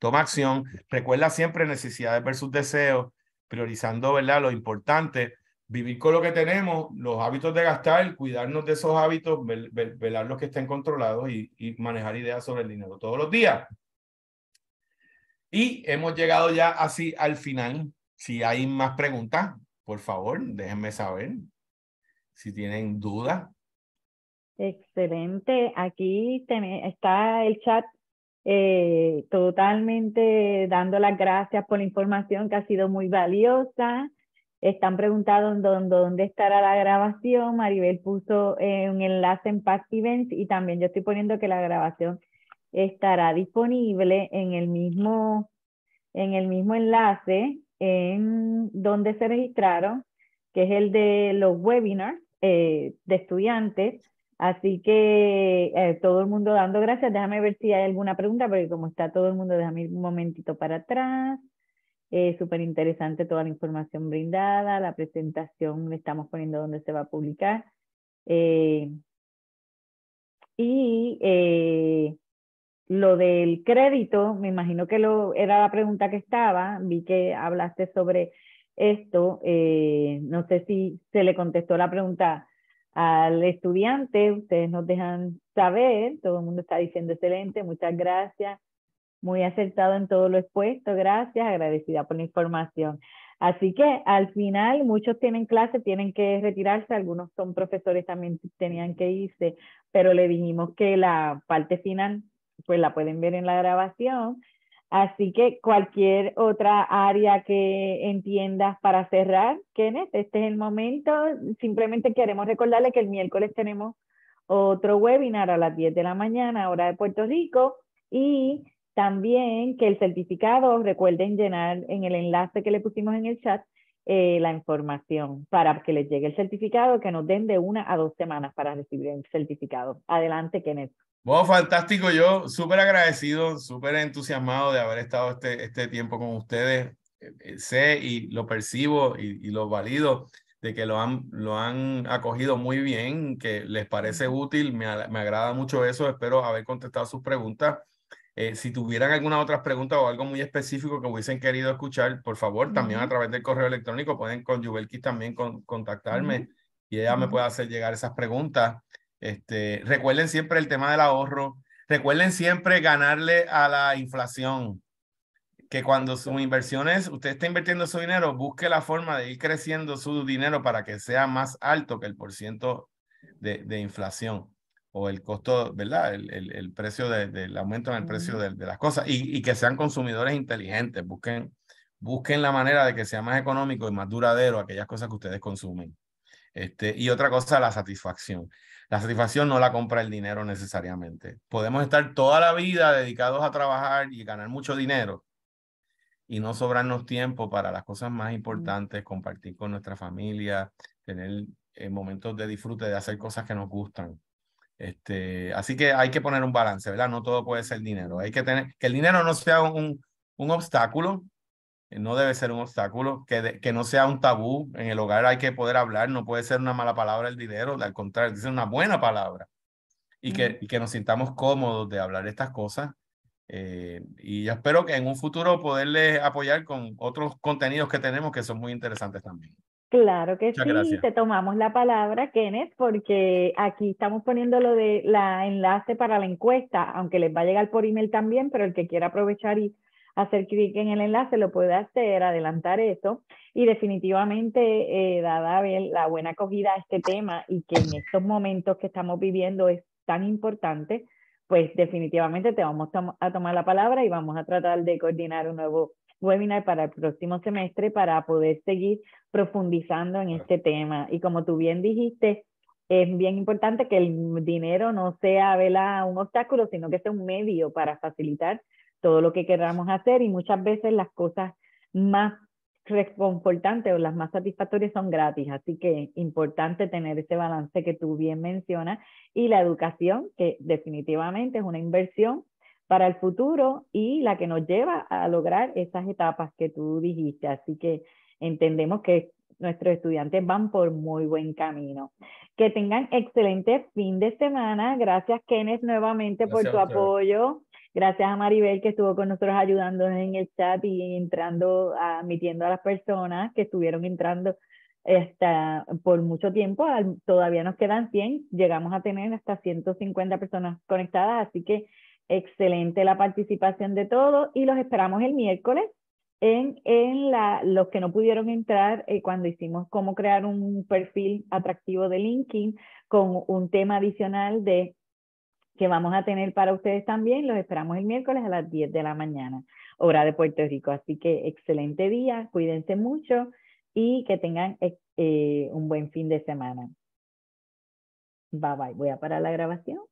Speaker 2: Toma acción, recuerda siempre necesidades versus deseos, priorizando ¿verdad? lo importante, vivir con lo que tenemos, los hábitos de gastar, cuidarnos de esos hábitos, velar los que estén controlados y, y manejar ideas sobre el dinero todos los días. Y hemos llegado ya así al final. Si hay más preguntas, por favor, déjenme saber si tienen dudas.
Speaker 1: Excelente. Aquí está el chat eh, totalmente dando las gracias por la información que ha sido muy valiosa. Están preguntando dónde, estará la grabación. Maribel puso eh, un enlace en Past Events y también yo estoy poniendo que la grabación estará disponible en el mismo, en el mismo enlace en donde se registraron que es el de los webinars eh, de estudiantes. Así que eh, todo el mundo dando gracias. Déjame ver si hay alguna pregunta, porque como está todo el mundo, déjame ir un momentito para atrás. Eh, Súper interesante toda la información brindada, la presentación le estamos poniendo dónde se va a publicar. Eh, y lo del crédito, me imagino que lo, era la pregunta que estaba, vi que hablaste sobre esto, eh, no sé si se le contestó la pregunta al estudiante, ustedes nos dejan saber, todo el mundo está diciendo excelente, muchas gracias, muy acertado en todo lo expuesto, gracias, agradecida por la información. Así que al final muchos tienen clase, tienen que retirarse, algunos son profesores también tenían que irse, pero le dijimos que la parte final pues la pueden ver en la grabación Así que cualquier otra área que entiendas para cerrar, Kenneth, este es el momento. Simplemente queremos recordarle que el miércoles tenemos otro webinar a las 10 de la mañana, hora de Puerto Rico, y también que el certificado, recuerden llenar en el enlace que le pusimos en el chat eh, la información para que les llegue el certificado, que nos den de una a dos semanas para recibir el certificado. Adelante, Kenneth.
Speaker 2: Bueno, fantástico, yo súper agradecido, súper entusiasmado de haber estado este, este tiempo con ustedes. Eh, sé y lo percibo y, lo valido de que lo han, lo han acogido muy bien, que les parece útil, me, me agrada mucho eso, espero haber contestado sus preguntas. Eh, si tuvieran alguna otra pregunta o algo muy específico que hubiesen querido escuchar, por favor, también a través del correo electrónico pueden con Jubelkis también contactarme y ella me puede hacer llegar esas preguntas. Este, recuerden siempre el tema del ahorro. Recuerden siempre ganarle a la inflación. Que cuando son inversiones, usted está invirtiendo su dinero, busque la forma de ir creciendo su dinero para que sea más alto que el por de, inflación o el costo, ¿verdad? El, precio del aumento en el precio de, las cosas y, que sean consumidores inteligentes. Busquen, la manera de que sea más económico y más duradero aquellas cosas que ustedes consumen. Este, y otra cosa, la satisfacción. La satisfacción no la compra el dinero necesariamente. Podemos estar toda la vida dedicados a trabajar y ganar mucho dinero y no sobrarnos tiempo para las cosas más importantes, compartir con nuestra familia, tener eh, momentos de disfrute, de hacer cosas que nos gustan. Este, así que hay que poner un balance, ¿verdad? No todo puede ser dinero. Hay que tener que el dinero no sea un, un obstáculo, eh, no debe ser un obstáculo, que, que no sea un tabú. En el hogar hay que poder hablar, no puede ser una mala palabra el dinero, al contrario, es una buena palabra. Y que, que nos sintamos cómodos de hablar estas cosas. Eh, y espero que en un futuro poderles apoyar con otros contenidos que tenemos que son muy interesantes también.
Speaker 1: Claro que sí, te tomamos la palabra, Kenneth, porque aquí estamos poniendo lo de la enlace para la encuesta, aunque les va a llegar por email también, pero el que quiera aprovechar y hacer clic en el enlace, lo puede hacer, adelantar eso. Y definitivamente, eh, dada la buena acogida a este tema y que en estos momentos que estamos viviendo es tan importante, pues definitivamente te vamos a tomar la palabra y vamos a tratar de coordinar un nuevo webinar para el próximo semestre para poder seguir profundizando en este tema. Y como tú bien dijiste, es bien importante que el dinero no sea vela un obstáculo, sino que sea un medio para facilitar todo lo que queramos hacer y muchas veces las cosas más reconfortantes o las más satisfactorias son gratis, así que es importante tener ese balance que tú bien mencionas y la educación, que definitivamente es una inversión para el futuro y la que nos lleva a lograr esas etapas que tú dijiste, así que entendemos que nuestros estudiantes van por muy buen camino. Que tengan excelente fin de semana. Gracias, Kenneth, nuevamente por tu apoyo. Gracias a Maribel que estuvo con nosotros ayudando en el chat y entrando, admitiendo a las personas que estuvieron entrando por mucho tiempo. todavía nos quedan 100, llegamos a tener hasta 150 personas conectadas, así que excelente la participación de todos y los esperamos el miércoles en, en la, los que no pudieron entrar eh, cuando hicimos cómo crear un perfil atractivo de LinkedIn con un tema adicional de que vamos a tener para ustedes también. Los esperamos el miércoles a las 10 de la mañana, hora de Puerto Rico. Así que excelente día, cuídense mucho y que tengan eh, eh, un buen fin de semana. Bye bye. Voy a parar la grabación.